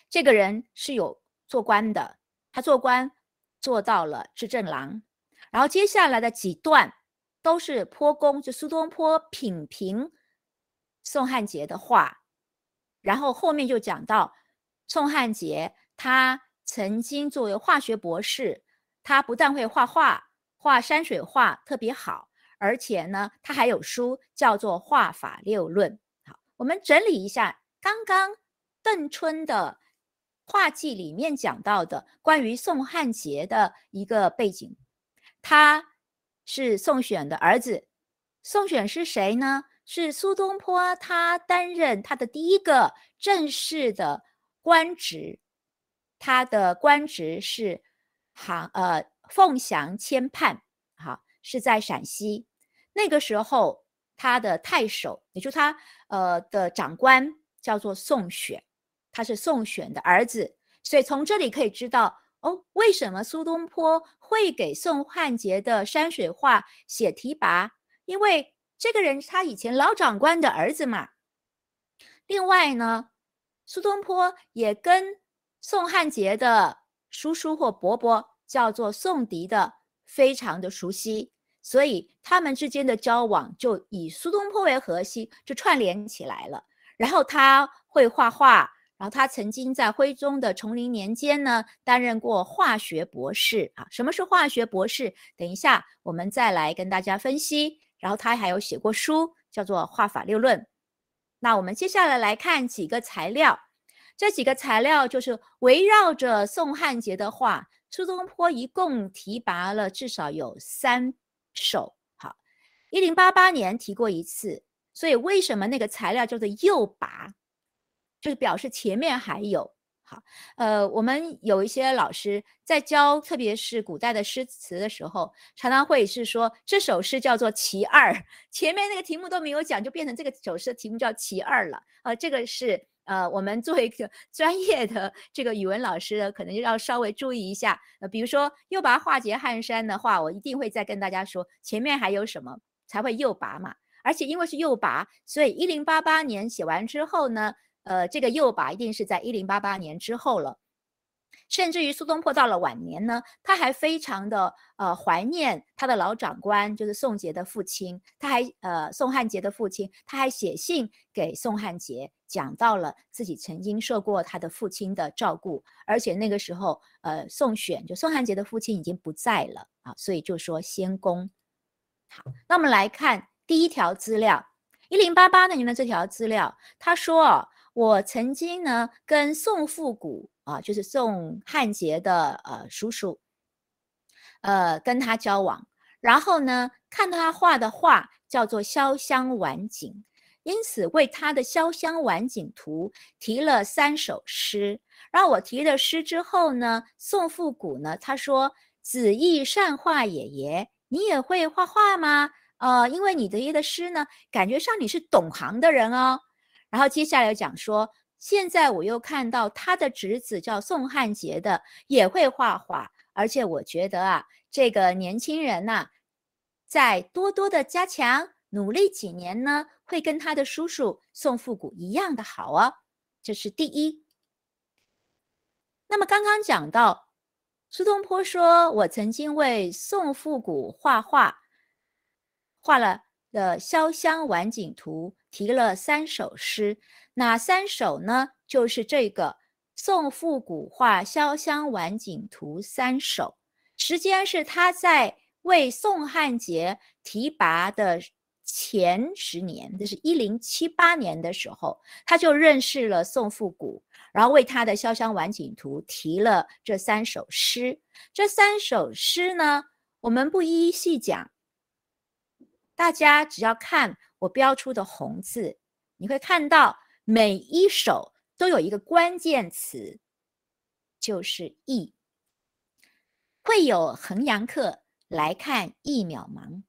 这个人是有做官的，他做官做到了至政郎。然后接下来的几段都是坡公，就苏东坡品评宋汉杰的画。然后后面就讲到宋汉杰，他曾经作为化学博士，他不但会画画，画山水画特别好，而且呢，他还有书叫做《画法六论》。好，我们整理一下刚刚邓春的画记里面讲到的关于宋汉杰的一个背景，他是宋选的儿子，宋选是谁呢？是苏东坡，他担任他的第一个正式的官职，他的官职是行呃凤翔签判，好是在陕西。那个时候他的太守，也就他呃的长官叫做宋选，他是宋选的儿子，所以从这里可以知道哦，为什么苏东坡会给宋汉杰的山水画写提拔？因为。这个人是他以前老长官的儿子嘛。另外呢，苏东坡也跟宋汉杰的叔叔或伯伯，叫做宋迪的，非常的熟悉，所以他们之间的交往就以苏东坡为核心，就串联起来了。然后他会画画，然后他曾经在徽宗的崇宁年间呢，担任过化学博士啊。什么是化学博士？等一下我们再来跟大家分析。然后他还有写过书，叫做《画法六论》。那我们接下来来看几个材料，这几个材料就是围绕着宋汉杰的画，苏东坡一共提拔了至少有三首。好，一零八八年提过一次，所以为什么那个材料叫做“又拔”，就是表示前面还有。好，呃，我们有一些老师在教，特别是古代的诗词的时候，常常会是说这首诗叫做其二，前面那个题目都没有讲，就变成这个首诗的题目叫其二了。呃，这个是呃，我们作为一个 专业的这个语文老师，可能要稍微注意一下。呃，比如说又拔化节汉山的话，我一定会再跟大家说前面还有什么才会又拔嘛。而且因为是又拔，所以一零八八年写完之后呢。呃，这个右把一定是在一零八八年之后了，甚至于苏东坡到了晚年呢，他还非常的呃怀念他的老长官，就是宋杰的父亲，他还呃宋汉杰的父亲，他还写信给宋汉杰，讲到了自己曾经受过他的父亲的照顾，而且那个时候呃宋选就宋汉杰的父亲已经不在了啊，所以就说先公。好，那我们来看第一条资料，一零八八那年的这条资料，他说。我曾经呢跟宋复古啊，就是宋汉杰的呃叔叔，呃跟他交往，然后呢看他画的画叫做《潇湘晚景》，因此为他的《潇湘晚景图》提了三首诗。然后我提了诗之后呢，宋复古呢他说：“子亦善画也，爷，你也会画画吗？呃，因为你的一的诗呢，感觉上你是懂行的人哦。”然后接下来讲说，现在我又看到他的侄子叫宋汉杰的也会画画，而且我觉得啊，这个年轻人呐，在多多的加强努力几年呢，会跟他的叔叔宋复古一样的好哦。这是第一。那么刚刚讲到苏东坡说，我曾经为宋复古画画，画了的《潇湘晚景图》。提了三首诗，哪三首呢？就是这个《宋复古画潇湘晚景图》三首，时间是他在为宋汉杰提拔的前十年，这是一零七八年的时候，他就认识了宋复古，然后为他的《潇湘晚景图》提了这三首诗。这三首诗呢，我们不一一细讲，大家只要看。我标出的红字，你会看到每一首都有一个关键词，就是“意”。会有衡阳客来看意渺茫，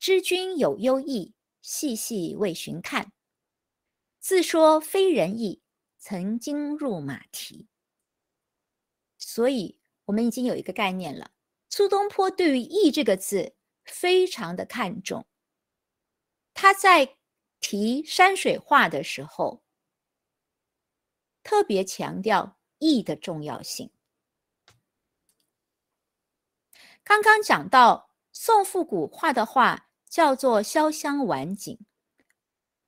知君有忧意，细细为寻看。自说非人意，曾经入马蹄。所以，我们已经有一个概念了：苏东坡对于“意”这个字非常的看重。他在提山水画的时候，特别强调意的重要性。刚刚讲到宋复古画的画叫做《潇湘晚景》，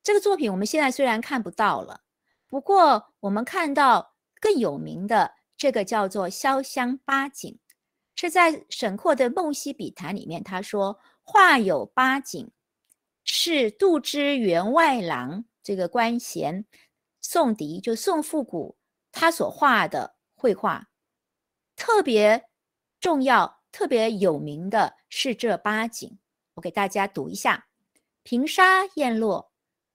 这个作品我们现在虽然看不到了，不过我们看到更有名的这个叫做《潇湘八景》，是在沈括的《梦溪笔谈》里面，他说画有八景。是杜之员外郎这个官衔，宋迪就宋复古他所画的绘画特别重要、特别有名的是这八景，我给大家读一下：平沙雁落，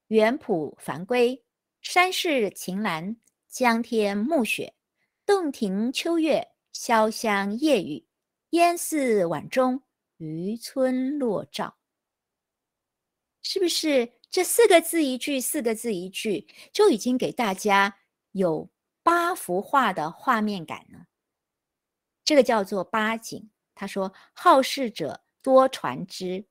远浦帆归；山势晴岚，江天暮雪；洞庭秋月，潇湘夜雨；烟寺晚钟，渔村落照。是不是这四个字一句，四个字一句，就已经给大家有八幅画的画面感呢？这个叫做八景。他说：“好事者多传之。”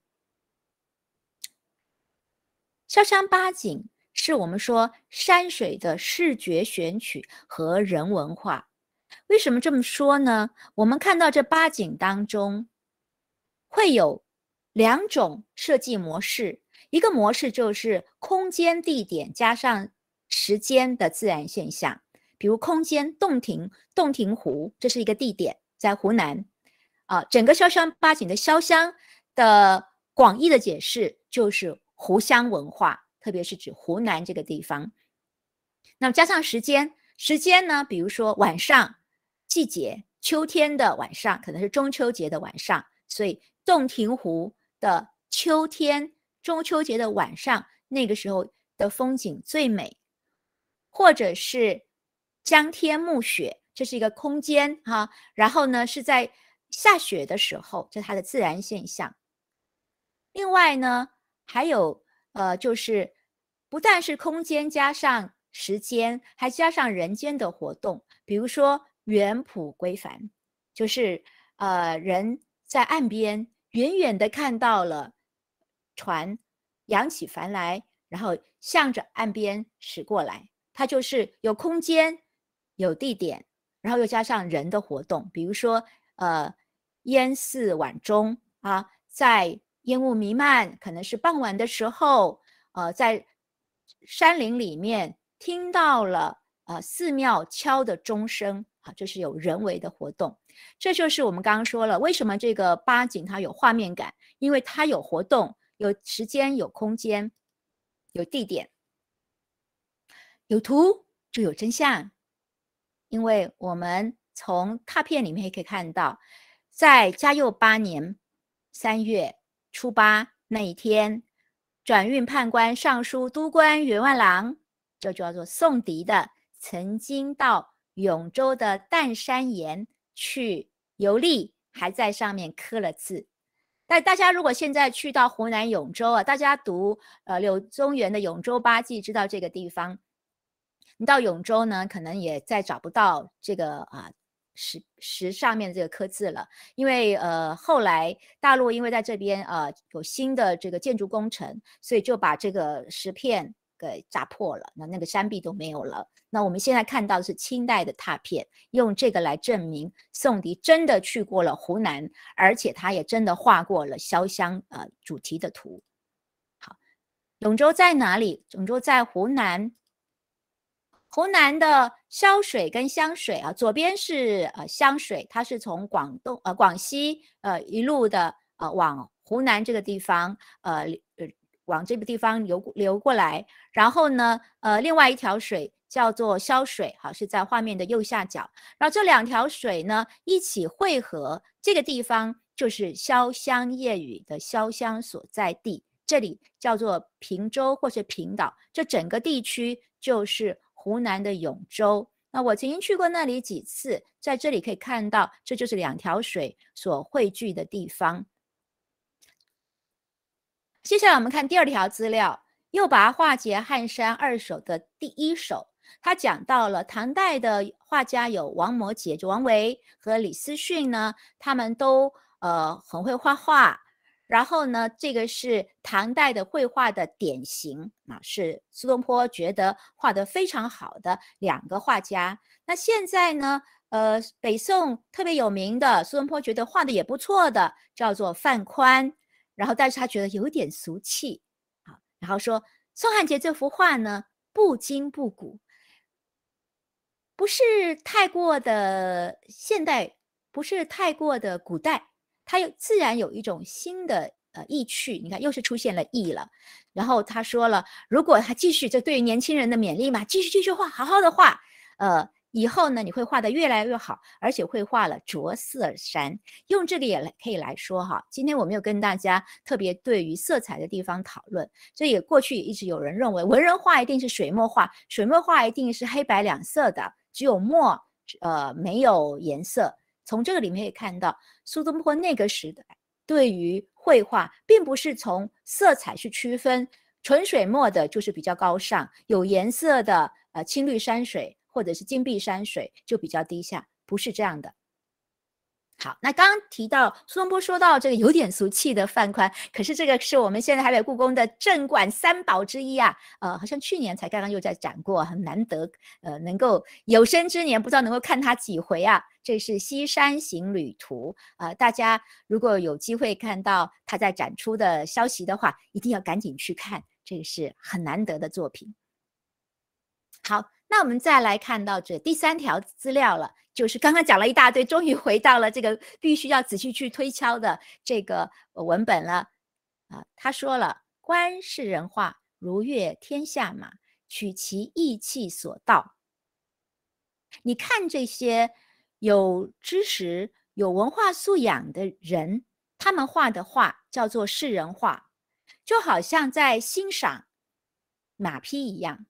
潇湘八景是我们说山水的视觉选取和人文化。为什么这么说呢？我们看到这八景当中，会有两种设计模式。一个模式就是空间地点加上时间的自然现象，比如空间洞庭洞庭湖，这是一个地点，在湖南，啊，整个潇湘八景的潇湘的广义的解释就是湖湘文化，特别是指湖南这个地方。那么加上时间，时间呢，比如说晚上，季节秋天的晚上，可能是中秋节的晚上，所以洞庭湖的秋天。中秋节的晚上，那个时候的风景最美，或者是江天暮雪，这是一个空间哈。然后呢，是在下雪的时候，这它的自然现象。另外呢，还有呃，就是不但是空间加上时间，还加上人间的活动，比如说远浦归帆，就是呃人在岸边远远的看到了。船扬起帆来，然后向着岸边驶过来。它就是有空间、有地点，然后又加上人的活动。比如说，呃，烟似晚钟啊，在烟雾弥漫，可能是傍晚的时候，呃，在山林里面听到了呃寺庙敲的钟声啊，这是有人为的活动。这就是我们刚刚说了，为什么这个八景它有画面感，因为它有活动。有时间，有空间，有地点，有图就有真相。因为我们从拓片里面也可以看到，在嘉佑八年三月初八那一天，转运判官、尚书都官员外郎，这叫做宋迪的，曾经到永州的淡山岩去游历，还在上面刻了字。但大家如果现在去到湖南永州啊，大家读呃柳宗元的《永州八记》，知道这个地方。你到永州呢，可能也再找不到这个啊石石上面这个刻字了，因为呃后来大陆因为在这边啊有新的这个建筑工程，所以就把这个石片。给砸破了，那那个山壁都没有了。那我们现在看到的是清代的拓片，用这个来证明宋迪真的去过了湖南，而且他也真的画过了潇湘呃主题的图。好，永州在哪里？永州在湖南。湖南的潇水跟湘水啊，左边是呃湘水，它是从广东呃广西呃一路的呃往湖南这个地方呃呃。往这个地方流流过来，然后呢，呃，另外一条水叫做潇水，好是在画面的右下角。然后这两条水呢一起汇合，这个地方就是潇湘夜雨的潇湘所在地，这里叫做平洲或是平岛，这整个地区就是湖南的永州。那我曾经去过那里几次，在这里可以看到，这就是两条水所汇聚的地方。接下来我们看第二条资料，《又跋化解汉山二首》的第一首，他讲到了唐代的画家有王摩诘，就王维和李思训呢，他们都呃很会画画。然后呢，这个是唐代的绘画的典型啊，是苏东坡觉得画的非常好的两个画家。那现在呢，呃，北宋特别有名的，苏东坡觉得画的也不错的，叫做范宽。然后，但是他觉得有点俗气，啊，然后说宋汉杰这幅画呢，不今不古，不是太过的现代，不是太过的古代，它有自然有一种新的呃意趣，你看又是出现了意了。然后他说了，如果他继续，这对于年轻人的勉励嘛，继续继续画，好好的画，呃。以后呢，你会画得越来越好，而且会画了着色山，用这个也来可以来说哈。今天我没有跟大家特别对于色彩的地方讨论，所以过去一直有人认为文人画一定是水墨画，水墨画一定是黑白两色的，只有墨，呃，没有颜色。从这个里面可以看到，苏东坡那个时代对于绘画，并不是从色彩去区分，纯水墨的就是比较高尚，有颜色的，呃，青绿山水。或者是金碧山水就比较低下，不是这样的。好，那刚刚提到苏东坡说到这个有点俗气的范宽，可是这个是我们现在台北故宫的镇馆三宝之一啊，呃，好像去年才刚刚又在展过，很难得，呃，能够有生之年不知道能够看他几回啊。这是《西山行旅图》啊，大家如果有机会看到他在展出的消息的话，一定要赶紧去看，这个是很难得的作品。好。那我们再来看到这第三条资料了，就是刚刚讲了一大堆，终于回到了这个必须要仔细去推敲的这个文本了啊。他说了，“观世人画如阅天下马，取其意气所到。”你看这些有知识、有文化素养的人，他们画的画叫做“世人画”，就好像在欣赏马匹一样。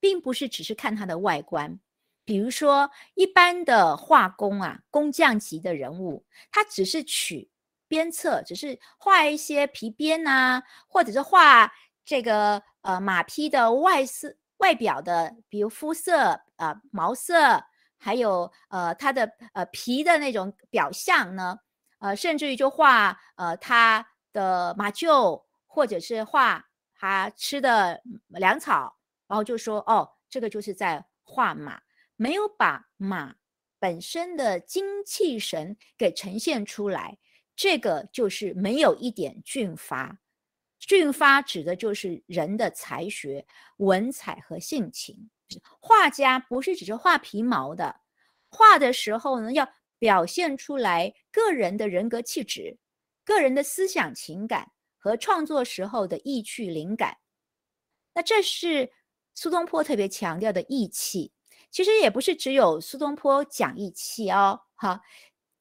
并不是只是看它的外观，比如说一般的画工啊，工匠级的人物，他只是取边侧，只是画一些皮鞭呐，或者是画这个呃马匹的外色、外表的，比如肤色啊、毛色，还有呃它的呃皮的那种表象呢，呃，甚至于就画呃它的马厩，或者是画它吃的粮草。然后就说哦，这个就是在画马，没有把马本身的精气神给呈现出来，这个就是没有一点俊发。俊发指的就是人的才学、文采和性情。画家不是只是画皮毛的，画的时候呢，要表现出来个人的人格气质、个人的思想情感和创作时候的意趣灵感。那这是。苏东坡特别强调的义气，其实也不是只有苏东坡讲义气哦。哈，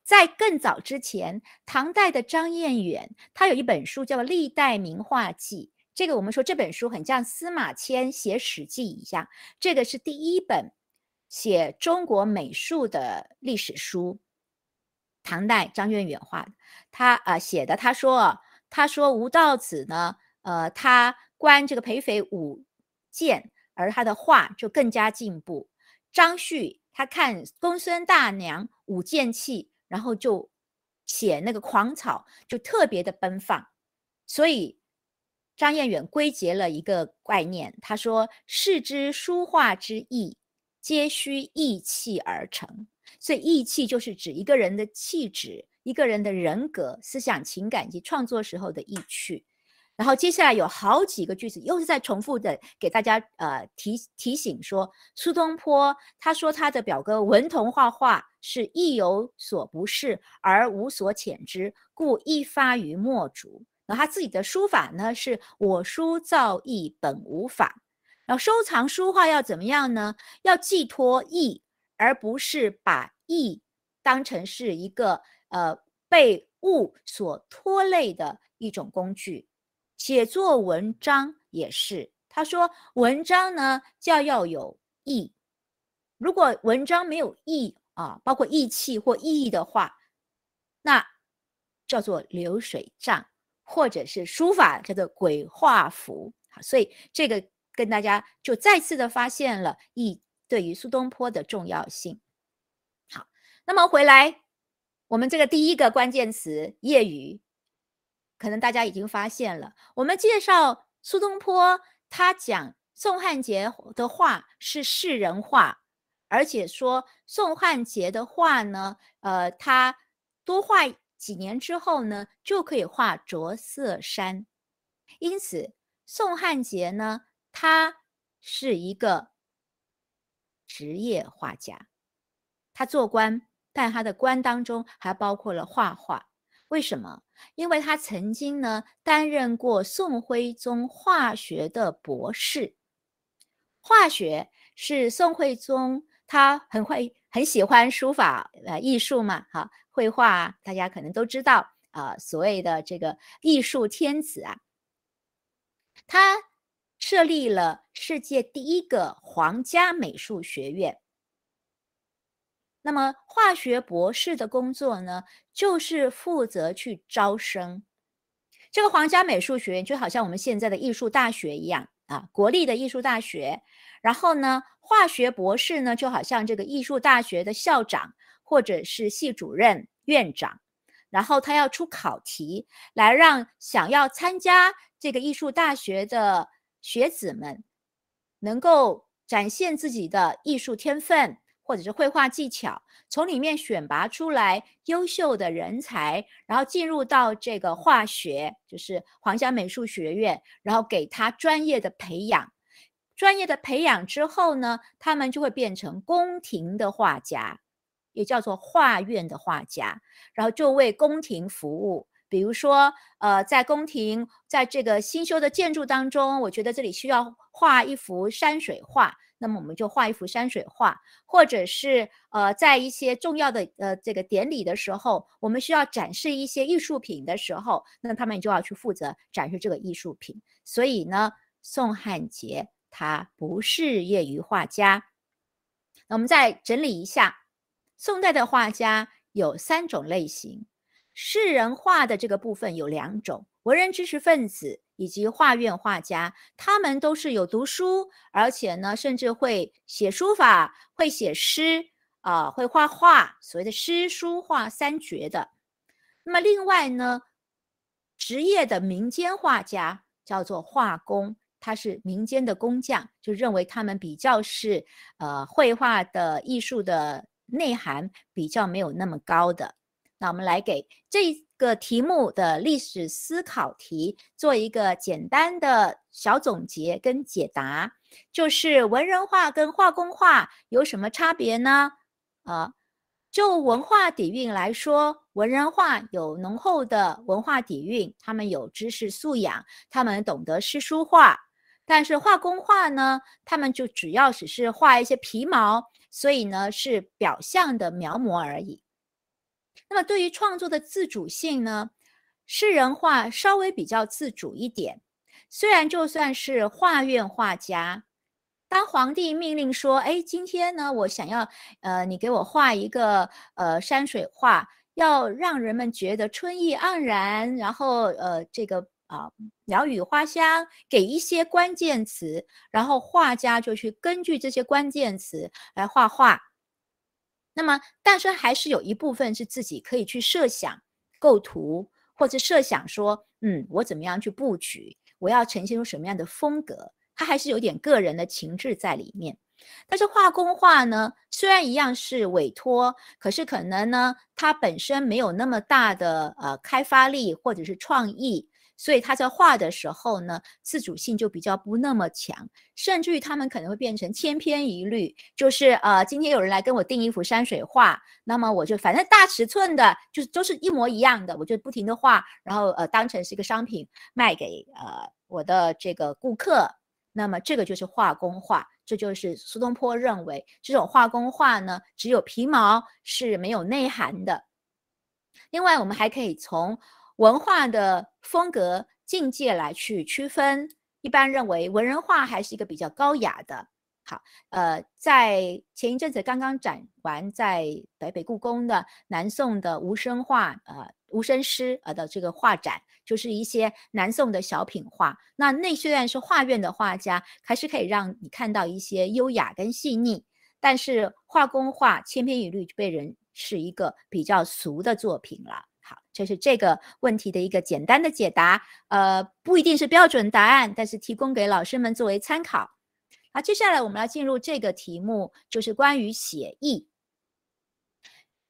在更早之前，唐代的张彦远，他有一本书叫《历代名画记》，这个我们说这本书很像司马迁写《史记》一样，这个是第一本写中国美术的历史书。唐代张彦远画的，他啊写的，他说，他说吴道子呢，呃，他观这个裴斐舞剑。而他的画就更加进步。张旭他看公孙大娘舞剑器，然后就写那个狂草，就特别的奔放。所以张彦远归结了一个概念，他说：“世之书画之意，皆需意气而成。”所以意气就是指一个人的气质、一个人的人格、思想情感及创作时候的意趣。然后接下来有好几个句子，又是在重复的给大家呃提提醒说，苏东坡他说他的表哥文同画画是亦有所不适而无所遣之，故一发于墨竹。然后他自己的书法呢是我书造意本无法。然后收藏书画要怎么样呢？要寄托意，而不是把意当成是一个呃被物所拖累的一种工具。写作文章也是，他说文章呢叫要有意，如果文章没有意啊，包括意气或意义的话，那叫做流水账，或者是书法叫做鬼画符。好，所以这个跟大家就再次的发现了意对于苏东坡的重要性。好，那么回来，我们这个第一个关键词“业余”。可能大家已经发现了，我们介绍苏东坡，他讲宋汉杰的话是世人画，而且说宋汉杰的话呢，呃，他多画几年之后呢，就可以画着色山，因此宋汉杰呢，他是一个职业画家，他做官，但他的官当中还包括了画画。为什么？因为他曾经呢担任过宋徽宗化学的博士。化学是宋徽宗，他很会很喜欢书法呃艺术嘛哈绘画，大家可能都知道啊所谓的这个艺术天子啊，他设立了世界第一个皇家美术学院。那么，化学博士的工作呢，就是负责去招生。这个皇家美术学院就好像我们现在的艺术大学一样啊，国立的艺术大学。然后呢，化学博士呢，就好像这个艺术大学的校长或者是系主任、院长。然后他要出考题来让想要参加这个艺术大学的学子们，能够展现自己的艺术天分。或者是绘画技巧，从里面选拔出来优秀的人才，然后进入到这个画学，就是皇家美术学院，然后给他专业的培养。专业的培养之后呢，他们就会变成宫廷的画家，也叫做画院的画家，然后就为宫廷服务。比如说，呃，在宫廷在这个新修的建筑当中，我觉得这里需要画一幅山水画。那么我们就画一幅山水画，或者是呃，在一些重要的呃这个典礼的时候，我们需要展示一些艺术品的时候，那他们就要去负责展示这个艺术品。所以呢，宋汉杰他不是业余画家。那我们再整理一下，宋代的画家有三种类型，世人画的这个部分有两种，文人知识分子。以及画院画家，他们都是有读书，而且呢，甚至会写书法、会写诗，啊，会画画，所谓的诗书画三绝的。那么，另外呢，职业的民间画家叫做画工，他是民间的工匠，就认为他们比较是，呃，绘画的艺术的内涵比较没有那么高的。那我们来给这。个题目的历史思考题做一个简单的小总结跟解答，就是文人画跟画工画有什么差别呢？啊，就文化底蕴来说，文人画有浓厚的文化底蕴，他们有知识素养，他们懂得诗书画。但是画工画呢，他们就主要只是画一些皮毛，所以呢是表象的描摹而已。那么，对于创作的自主性呢？诗人画稍微比较自主一点，虽然就算是画院画家，当皇帝命令说：“哎，今天呢，我想要，呃，你给我画一个呃山水画，要让人们觉得春意盎然，然后呃这个啊鸟语花香，给一些关键词，然后画家就去根据这些关键词来画画。”那么，但是还是有一部分是自己可以去设想构图，或者设想说，嗯，我怎么样去布局，我要呈现出什么样的风格，它还是有点个人的情致在里面。但是画工画呢，虽然一样是委托，可是可能呢，它本身没有那么大的呃开发力或者是创意。所以他在画的时候呢，自主性就比较不那么强，甚至于他们可能会变成千篇一律。就是呃，今天有人来跟我订一幅山水画，那么我就反正大尺寸的，就是都是一模一样的，我就不停的画，然后呃当成是一个商品卖给呃我的这个顾客。那么这个就是画工画，这就是苏东坡认为这种画工画呢，只有皮毛是没有内涵的。另外，我们还可以从。文化的风格境界来去区分，一般认为文人画还是一个比较高雅的。好，呃，在前一阵子刚刚展完在北北故宫的南宋的吴生画，呃，吴生诗呃的这个画展，就是一些南宋的小品画。那那虽然是画院的画家，还是可以让你看到一些优雅跟细腻。但是画工画千篇一律，就被人是一个比较俗的作品了。好，这是这个问题的一个简单的解答，呃，不一定是标准答案，但是提供给老师们作为参考。好，接下来我们要进入这个题目，就是关于写意。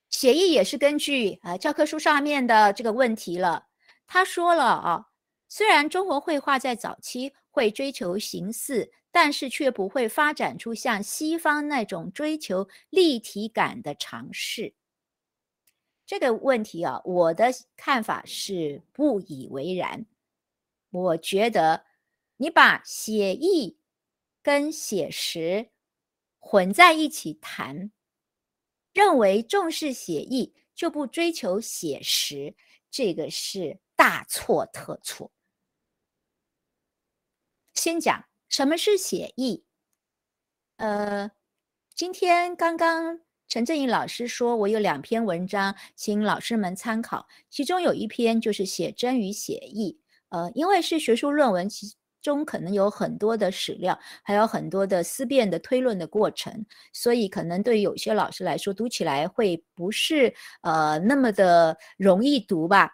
写意也是根据呃教科书上面的这个问题了，他说了啊，虽然中国绘画在早期会追求形似，但是却不会发展出像西方那种追求立体感的尝试。这个问题啊，我的看法是不以为然。我觉得你把写意跟写实混在一起谈，认为重视写意就不追求写实，这个是大错特错。先讲什么是写意。呃，今天刚刚。陈振宇老师说：“我有两篇文章，请老师们参考。其中有一篇就是写真与写意，呃，因为是学术论文，其中可能有很多的史料，还有很多的思辨的推论的过程，所以可能对于有些老师来说，读起来会不是呃那么的容易读吧。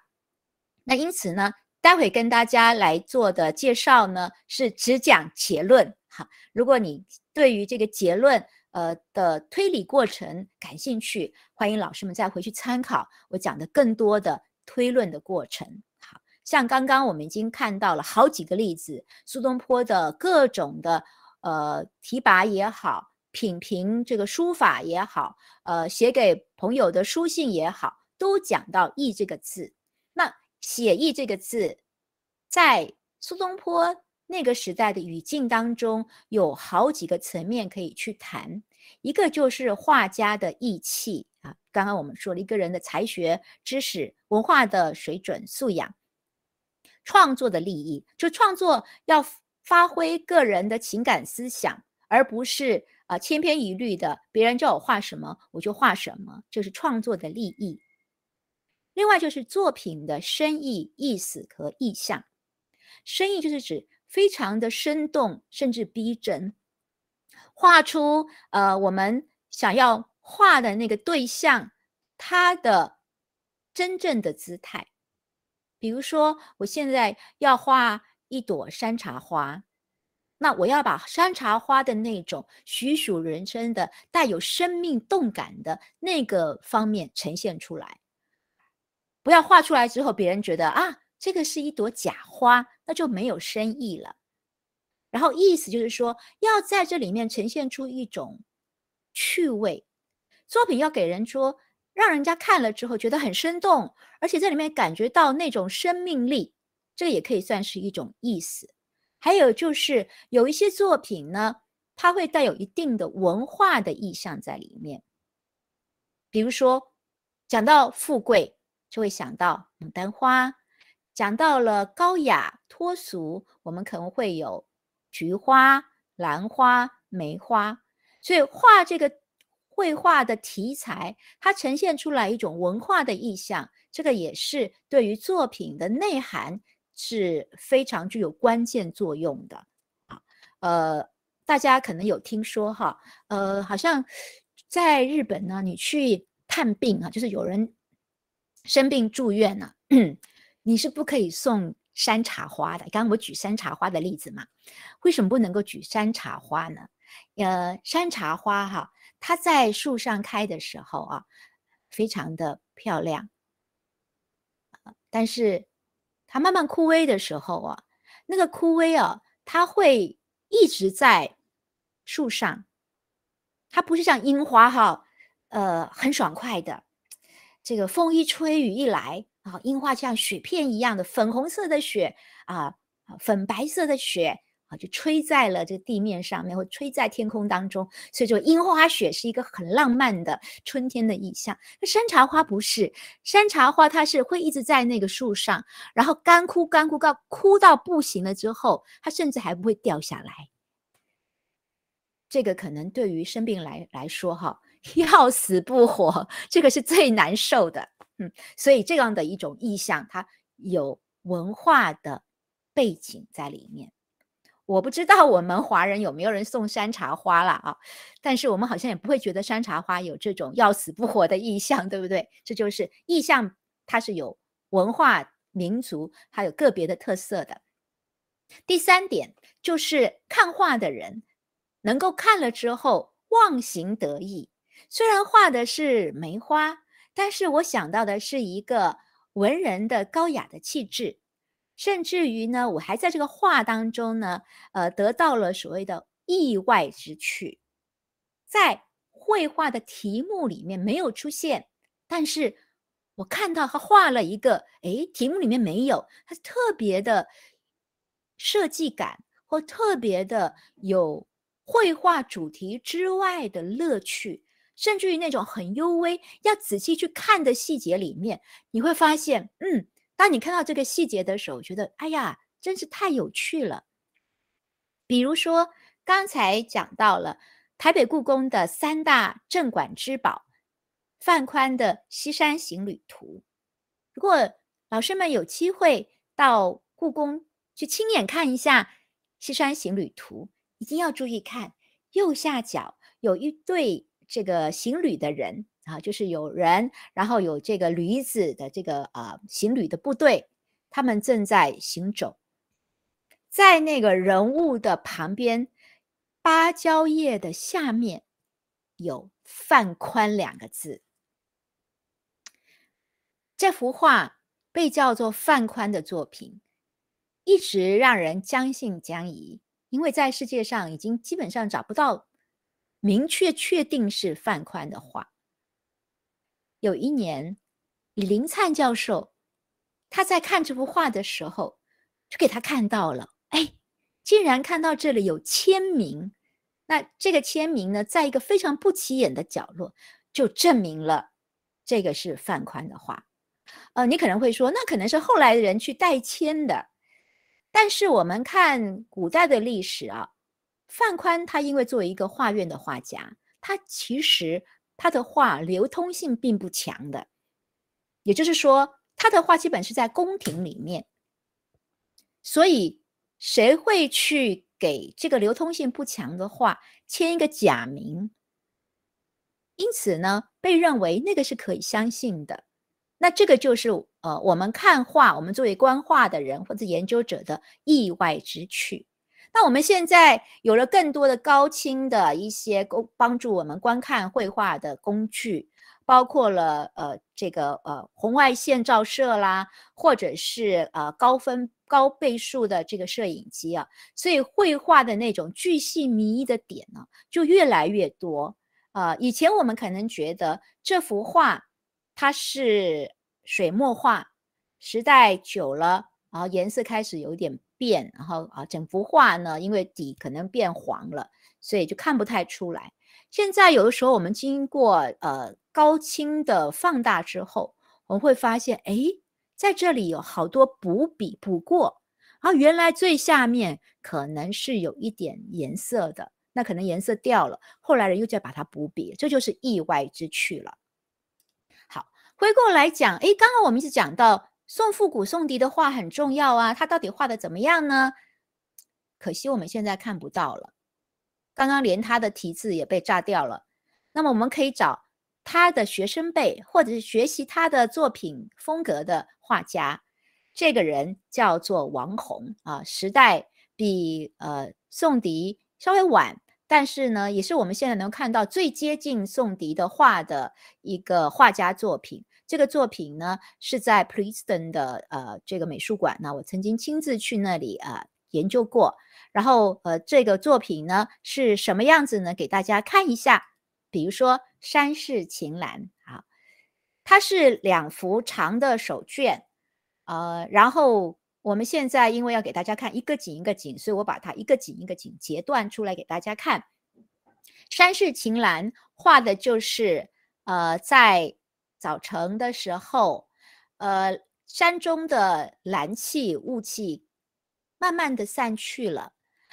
那因此呢，待会跟大家来做的介绍呢，是只讲结论。好，如果你对于这个结论。”呃的推理过程感兴趣，欢迎老师们再回去参考我讲的更多的推论的过程。好像刚刚我们已经看到了好几个例子，苏东坡的各种的呃提拔也好，品评这个书法也好，呃写给朋友的书信也好，都讲到“意”这个字。那写“意”这个字，在苏东坡。那个时代的语境当中，有好几个层面可以去谈。一个就是画家的意气啊，刚刚我们说了一个人的才学、知识、文化的水准、素养，创作的利益，就创作要发挥个人的情感、思想，而不是啊千篇一律的，别人叫我画什么我就画什么，这是创作的利益。另外就是作品的深意、意思和意象，深意就是指。非常的生动，甚至逼真，画出呃我们想要画的那个对象，他的真正的姿态。比如说，我现在要画一朵山茶花，那我要把山茶花的那种栩栩人生的、带有生命动感的那个方面呈现出来，不要画出来之后别人觉得啊，这个是一朵假花。那就没有深意了。然后意思就是说，要在这里面呈现出一种趣味，作品要给人说，让人家看了之后觉得很生动，而且在里面感觉到那种生命力，这个也可以算是一种意思。还有就是有一些作品呢，它会带有一定的文化的意象在里面，比如说讲到富贵，就会想到牡丹花。讲到了高雅脱俗，我们可能会有菊花、兰花、梅花，所以画这个绘画的题材，它呈现出来一种文化的意象，这个也是对于作品的内涵是非常具有关键作用的。啊，呃，大家可能有听说哈，呃，好像在日本呢，你去探病啊，就是有人生病住院了。你是不可以送山茶花的。刚刚我举山茶花的例子嘛，为什么不能够举山茶花呢？呃，山茶花哈，它在树上开的时候啊，非常的漂亮，但是它慢慢枯萎的时候啊，那个枯萎啊，它会一直在树上，它不是像樱花哈，呃，很爽快的，这个风一吹，雨一来。啊，樱花像雪片一样的粉红色的雪啊，粉白色的雪啊，就吹在了这个地面上面，或吹在天空当中。所以说，樱花雪是一个很浪漫的春天的意象。那山茶花不是，山茶花它是会一直在那个树上，然后干枯、干枯到枯到不行了之后，它甚至还不会掉下来。这个可能对于生病来来说，哈，要死不活，这个是最难受的。嗯，所以这样的一种意象，它有文化的背景在里面。我不知道我们华人有没有人送山茶花了啊？但是我们好像也不会觉得山茶花有这种要死不活的意象，对不对？这就是意象，它是有文化、民族还有个别的特色的。第三点就是看画的人能够看了之后忘形得意，虽然画的是梅花。但是我想到的是一个文人的高雅的气质，甚至于呢，我还在这个画当中呢，呃，得到了所谓的意外之趣，在绘画的题目里面没有出现，但是我看到他画了一个，哎，题目里面没有，他特别的设计感或特别的有绘画主题之外的乐趣。甚至于那种很幽微、要仔细去看的细节里面，你会发现，嗯，当你看到这个细节的时候，觉得哎呀，真是太有趣了。比如说刚才讲到了台北故宫的三大镇馆之宝——范宽的《西山行旅图》。如果老师们有机会到故宫去亲眼看一下《西山行旅图》，一定要注意看右下角有一对。这个行旅的人啊，就是有人，然后有这个驴子的这个啊行旅的部队，他们正在行走。在那个人物的旁边，芭蕉叶的下面有“范宽”两个字。这幅画被叫做范宽的作品，一直让人将信将疑，因为在世界上已经基本上找不到。明确确定是范宽的画。有一年，李林灿教授他在看这幅画的时候，就给他看到了，哎，竟然看到这里有签名，那这个签名呢，在一个非常不起眼的角落，就证明了这个是范宽的画。呃，你可能会说，那可能是后来的人去代签的，但是我们看古代的历史啊。范宽，他因为作为一个画院的画家，他其实他的画流通性并不强的，也就是说，他的画基本是在宫廷里面，所以谁会去给这个流通性不强的画签一个假名？因此呢，被认为那个是可以相信的。那这个就是呃，我们看画，我们作为观画的人或者研究者的意外之趣。那我们现在有了更多的高清的一些工帮助我们观看绘画的工具，包括了呃这个呃红外线照射啦，或者是呃高分高倍数的这个摄影机啊，所以绘画的那种巨细靡遗的点呢就越来越多啊。以前我们可能觉得这幅画它是水墨画，时代久了啊颜色开始有点。变，然后啊，整幅画呢，因为底可能变黄了，所以就看不太出来。现在有的时候我们经过呃高清的放大之后，我们会发现，哎，在这里有好多补笔补过，然后原来最下面可能是有一点颜色的，那可能颜色掉了，后来人又在把它补笔，这就是意外之趣了。好，回过来讲，哎，刚刚我们一直讲到。宋复古、宋迪的画很重要啊，他到底画的怎么样呢？可惜我们现在看不到了，刚刚连他的题字也被炸掉了。那么我们可以找他的学生辈，或者是学习他的作品风格的画家。这个人叫做王弘啊，时代比呃宋迪稍微晚，但是呢，也是我们现在能看到最接近宋迪的画的一个画家作品。这个作品呢是在 Princeton 的呃这个美术馆，那我曾经亲自去那里啊研究过。然后呃这个作品呢是什么样子呢？给大家看一下，比如说《山势晴岚》啊，它是两幅长的手卷呃，然后我们现在因为要给大家看一个景一个景，所以我把它一个景一个景截断出来给大家看。《山势晴岚》画的就是呃在。早晨的时候，呃，山中的蓝气雾气慢慢的散去了，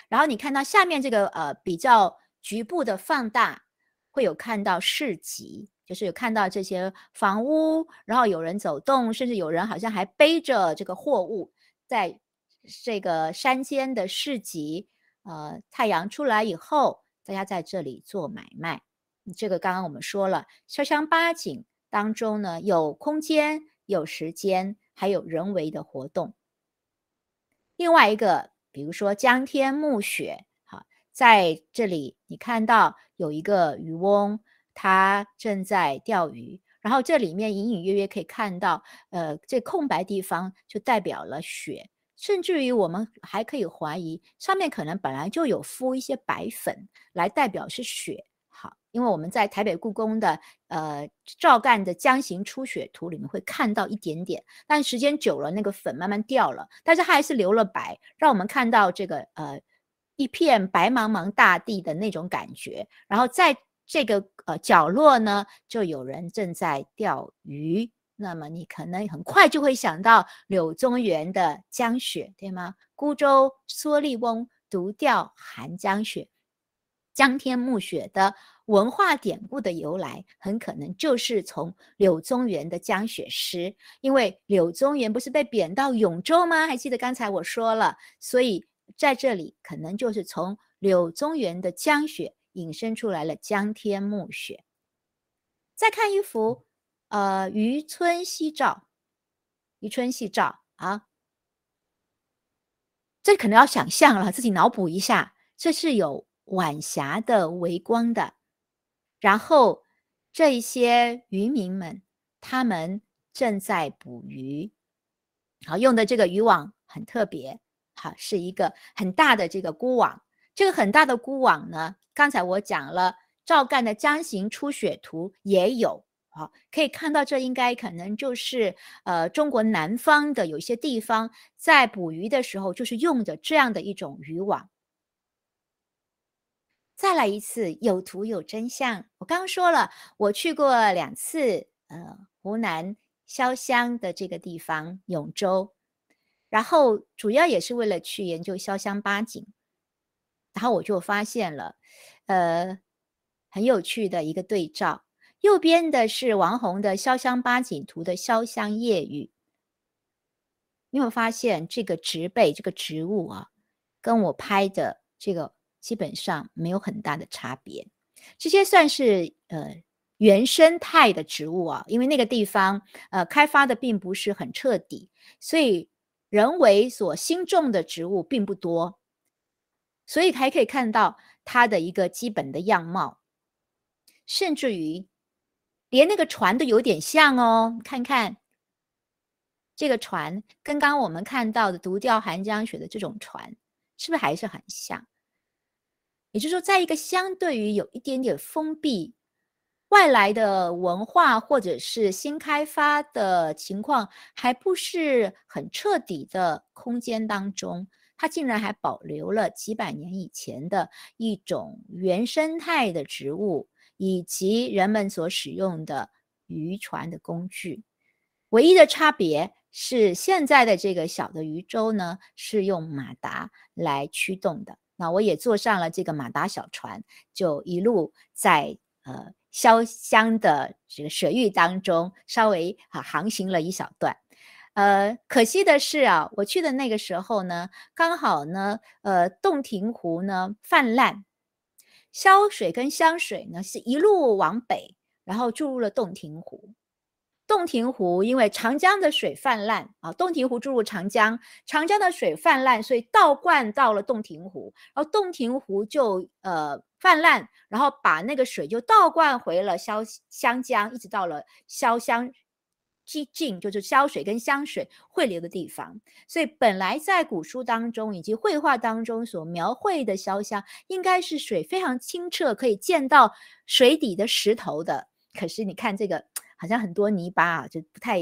然后你看到下面这个呃比较局部的放大，会有看到市集，就是有看到这些房屋，然后有人走动，甚至有人好像还背着这个货物，在这个山间的市集，呃，太阳出来以后，大家在这里做买卖。这个刚刚我们说了，潇湘八景。当中呢，有空间，有时间，还有人为的活动。另外一个，比如说《江天暮雪》，好，在这里你看到有一个渔翁，他正在钓鱼。然后这里面隐隐约约可以看到，呃，这空白地方就代表了雪。甚至于我们还可以怀疑，上面可能本来就有敷一些白粉来代表是雪。因为我们在台北故宫的呃赵干的《江行初雪图》里面会看到一点点，但时间久了，那个粉慢慢掉了，但是它还是留了白，让我们看到这个呃一片白茫茫大地的那种感觉。然后在这个呃角落呢，就有人正在钓鱼。那么你可能很快就会想到柳宗元的《江雪》，对吗？孤舟蓑笠翁，独钓寒江雪。江天暮雪的文化典故的由来，很可能就是从柳宗元的江雪诗，因为柳宗元不是被贬到永州吗？还记得刚才我说了，所以在这里可能就是从柳宗元的江雪引申出来了江天暮雪。再看一幅，呃，渔村夕照，渔村夕照啊，这可能要想象了，自己脑补一下，这是有。晚霞的微光的，然后这一些渔民们，他们正在捕鱼。好，用的这个渔网很特别，好是一个很大的这个孤网。这个很大的孤网呢，刚才我讲了，赵干的《江行初雪图》也有，好，可以看到，这应该可能就是呃，中国南方的有些地方在捕鱼的时候，就是用的这样的一种渔网。再来一次，有图有真相。我刚说了，我去过两次，呃，湖南潇湘的这个地方永州，然后主要也是为了去研究潇湘八景，然后我就发现了，呃，很有趣的一个对照。右边的是王红的《潇湘八景图》的《潇湘夜雨》，你会发现这个植被、这个植物啊，跟我拍的这个。基本上没有很大的差别，这些算是呃原生态的植物啊，因为那个地方呃开发的并不是很彻底，所以人为所新种的植物并不多，所以还可以看到它的一个基本的样貌，甚至于连那个船都有点像哦，看看这个船跟刚我们看到的“独钓寒江雪”的这种船，是不是还是很像？也就是说，在一个相对于有一点点封闭、外来的文化或者是新开发的情况还不是很彻底的空间当中，它竟然还保留了几百年以前的一种原生态的植物以及人们所使用的渔船的工具。唯一的差别是，现在的这个小的渔舟呢，是用马达来驱动的。那我也坐上了这个马达小船，就一路在呃潇湘的这个水域当中，稍微啊航行了一小段。呃，可惜的是啊，我去的那个时候呢，刚好呢，呃，洞庭湖呢泛滥，潇水跟湘水呢是一路往北，然后注入了洞庭湖。洞庭湖因为长江的水泛滥啊，洞庭湖注入长江，长江的水泛滥，所以倒灌到了洞庭湖，然后洞庭湖就呃泛滥，然后把那个水就倒灌回了潇湘江，一直到了潇湘，境就是潇水跟湘水汇流的地方。所以本来在古书当中以及绘画当中所描绘的潇湘，应该是水非常清澈，可以见到水底的石头的。可是你看这个。好像很多泥巴啊，就不太、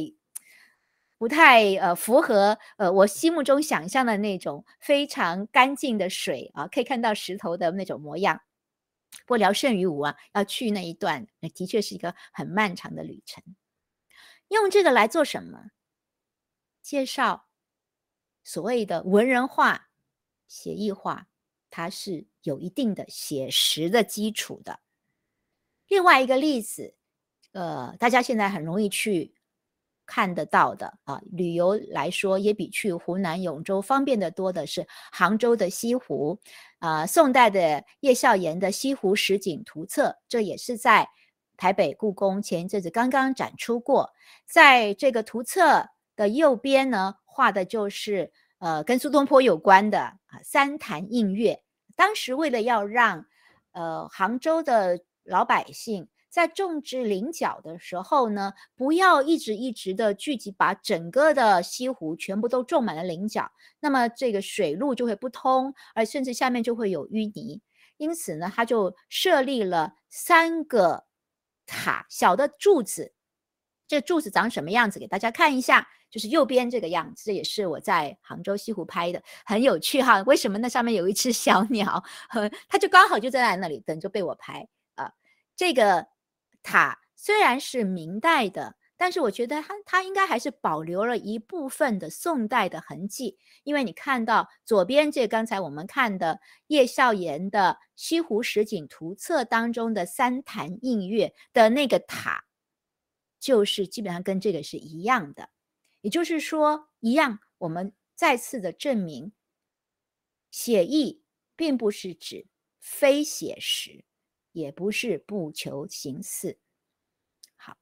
不太呃符合呃我心目中想象的那种非常干净的水啊，可以看到石头的那种模样。不过聊胜于无啊，要去那一段的确是一个很漫长的旅程。用这个来做什么？介绍所谓的文人画、写意画，它是有一定的写实的基础的。另外一个例子。呃，大家现在很容易去看得到的啊，旅游来说也比去湖南永州方便的多的是杭州的西湖啊，宋代的叶孝言的《西湖十景图册》，这也是在台北故宫前一阵子刚刚展出过。在这个图册的右边呢，画的就是呃跟苏东坡有关的啊三潭印月。当时为了要让呃杭州的老百姓。在种植菱角的时候呢，不要一直一直的聚集，把整个的西湖全部都种满了菱角，那么这个水路就会不通，而甚至下面就会有淤泥。因此呢，他就设立了三个塔小的柱子。这柱子长什么样子？给大家看一下，就是右边这个样子，这也是我在杭州西湖拍的，很有趣哈。为什么那上面有一只 小鸟？它就刚好就在那里等着被我拍啊。这个。塔虽然是明代的，但是我觉得它它应该还是保留了一部分的宋代的痕迹，因为你看到左边这刚才我们看的叶孝言的《西湖十景图册》当中的“三潭映月”的那个塔，就是基本上跟这个是一样的。也就是说，一样，我们再次的证明，写意并不是指非写实。也不是不求形似。好，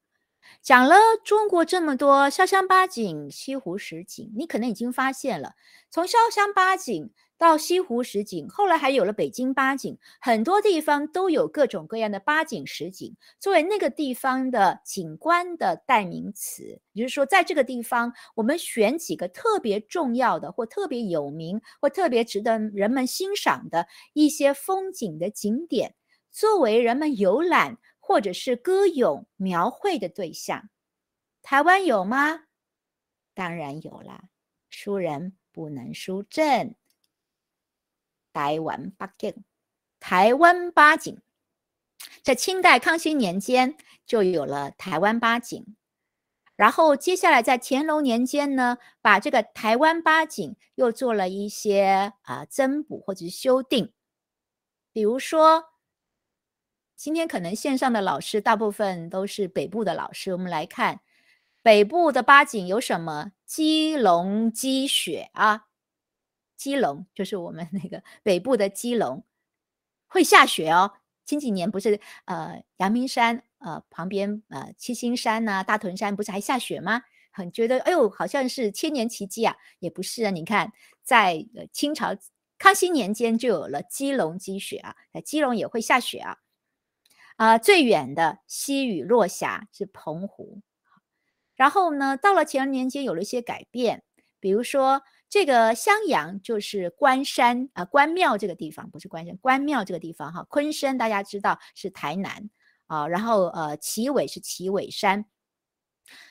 讲了中国这么多潇湘八景、西湖十景，你可能已经发现了，从潇湘八景到西湖十景，后来还有了北京八景，很多地方都有各种各样的八景、十景，作为那个地方的景观的代名词。也就是说，在这个地方，我们选几个特别重要的，或特别有名，或特别值得人们欣赏的一些风景的景点。作为人们游览或者是歌咏描绘的对象，台湾有吗？当然有了。输人不能输阵。台湾八景，台湾八景，在清代康熙年间就有了台湾八景。然后接下来在乾隆年间呢，把这个台湾八景又做了一些啊增补或者是修订，比如说。今天可能线上的老师大部分都是北部的老师，我们来看北部的八景有什么？鸡隆积雪啊，鸡隆就是我们那个北部的鸡隆，会下雪哦。前几年不是呃阳明山呃旁边呃七星山呐大屯山不是还下雪吗？很觉得哎呦好像是千年奇迹啊，也不是啊。你看在清朝康熙年间就有了鸡隆积雪啊，鸡隆也会下雪啊。啊，最远的西屿落霞是澎湖，然后呢，到了乾隆年间有了一些改变，比如说这个襄阳就是关山啊，关庙这个地方不是关山，关庙这个地方哈，昆山大家知道是台南啊，然后呃，旗尾是旗尾山，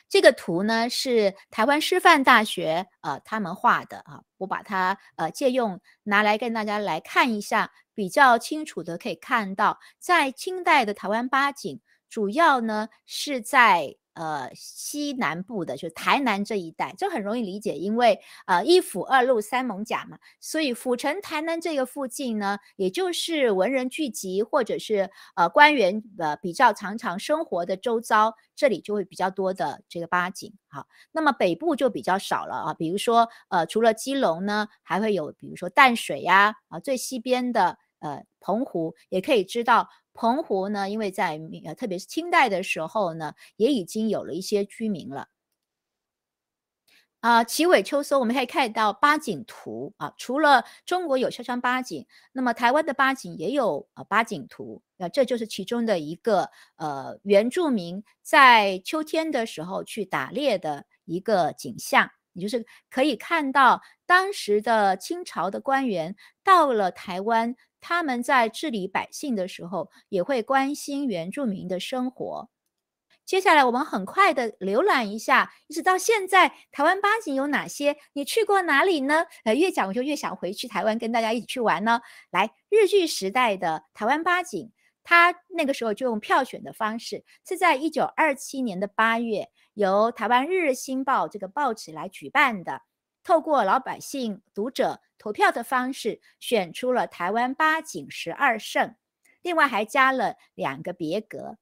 这个图呢是台湾师范大学呃他们画的啊，我把它呃借用拿来跟大家来看一下。比较清楚的可以看到，在清代的台湾八景，主要呢是在呃西南部的，就台南这一带，这很容易理解，因为呃一府二路三艋甲嘛，所以府城台南这个附近呢，也就是文人聚集或者是呃官员呃比较常常生活的周遭，这里就会比较多的这个八景好，那么北部就比较少了啊，比如说呃除了基隆呢，还会有比如说淡水呀啊最西边的。呃，澎湖也可以知道，澎湖呢，因为在呃，特别是清代的时候呢，也已经有了一些居民了。啊，秋收，我们可以看到八景图啊，除了中国有“潇湘八景”，那么台湾的八景也有啊，八景图啊，这就是其中的一个呃，原住民在秋天的时候去打猎的一个景象。你就是可以看到当时的清朝的官员到了台湾，他们在治理百姓的时候，也会关心原住民的生活。接下来我们很快的浏览一下，一直到现在台湾八景有哪些？你去过哪里呢？呃，越讲我就越想回去台湾跟大家一起去玩呢。来，日据时代的台湾八景，它那个时候就用票选的方式，是在一九二七年的八月。由台湾《日日新报》这个报纸来举办的，透过老百姓读者投票的方式，选出了台湾八景十二胜，另外还加了两个别格。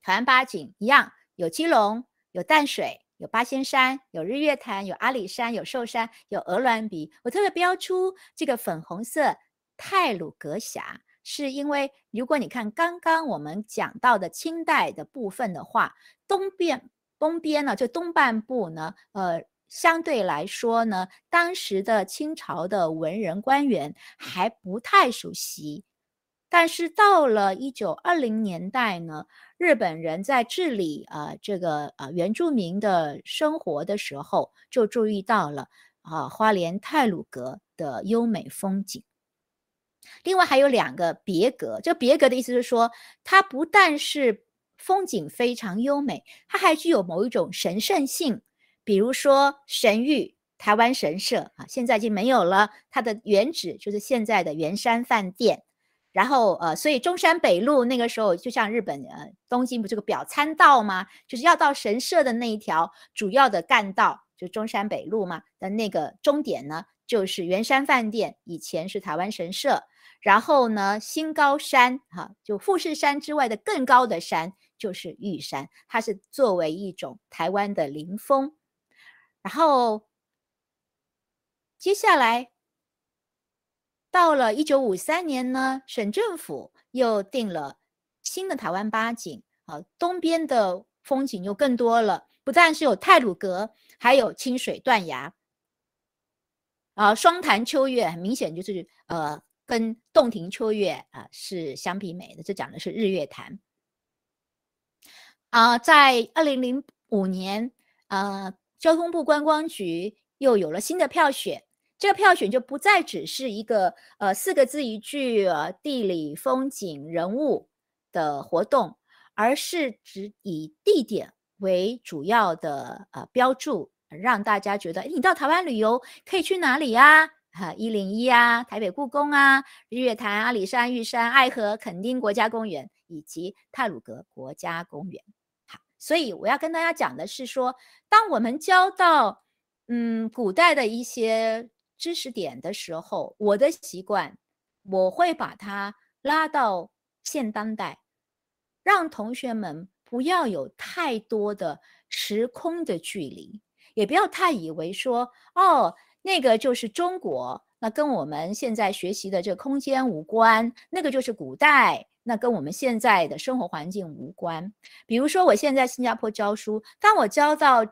台湾八景一样，有基隆，有淡水，有八仙山，有日月潭，有阿里山，有寿山，有鹅銮鼻。我特别标出这个粉红色泰鲁阁峡，是因为如果你看刚刚我们讲到的清代的部分的话，东边。东边呢，就东半部呢，呃，相对来说呢，当时的清朝的文人官员还不太熟悉，但是到了一九二零年代呢，日本人在治理啊这个啊原住民的生活的时候，就注意到了啊花莲泰鲁阁的优美风景。另外还有两个别格，这别格的意思是说，它不但是。风景非常优美，它还具有某一种神圣性，比如说神域台湾神社啊，现在已经没有了，它的原址就是现在的圆山饭店。然后呃，所以中山北路那个时候就像日本呃东京不这个表参道吗？就是要到神社的那一条主要的干道，就中山北路嘛的那个终点呢，就是圆山饭店以前是台湾神社，然后呢新高山哈，就富士山之外的更高的山。就是玉山，它是作为一种台湾的灵峰。然后，接下来到了一九五三年呢，省政府又定了新的台湾八景。啊，东边的风景又更多了，不但是有太鲁阁，还有清水断崖。啊，双潭秋月很明显就是呃，跟洞庭秋月啊是相媲美的。这讲的是日月潭。啊，在二零零五年，呃，交通部观光局又有了新的票选，这个票选就不再只是一个呃四个字一句呃地理风景人物的活动，而是只以地点为主要的呃标注，让大家觉得你到台湾旅游可以去哪里啊？哈，一零一啊，台北故宫啊，日月潭、阿里山、玉山、爱河、垦丁国家公园以及泰鲁阁国家公园。所以我要跟大家讲的是说，当我们教到嗯古代的一些知识点的时候，我的习惯我会把它拉到现当代，让同学们不要有太多的时空的距离，也不要太以为说哦那个就是中国，那跟我们现在学习的这空间无关，那个就是古代。那跟我们现在的生活环境无关。比如说，我现在新加坡教书，当我教到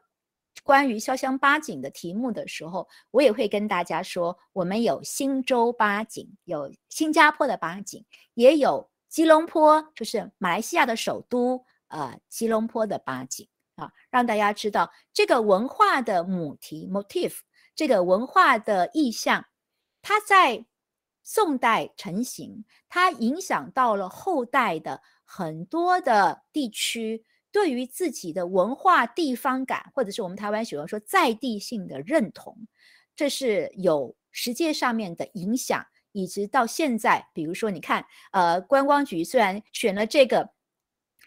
关于《潇湘八景》的题目的时候，我也会跟大家说，我们有新州八景，有新加坡的八景，也有吉隆坡，就是马来西亚的首都，呃，吉隆坡的八景啊，让大家知道这个文化的母题 motif，这个文化的意象，它在。宋代成型，它影响到了后代的很多的地区，对于自己的文化地方感，或者是我们台湾喜欢说在地性的认同，这是有实际上面的影响，以及到现在，比如说你看，呃，观光局虽然选了这个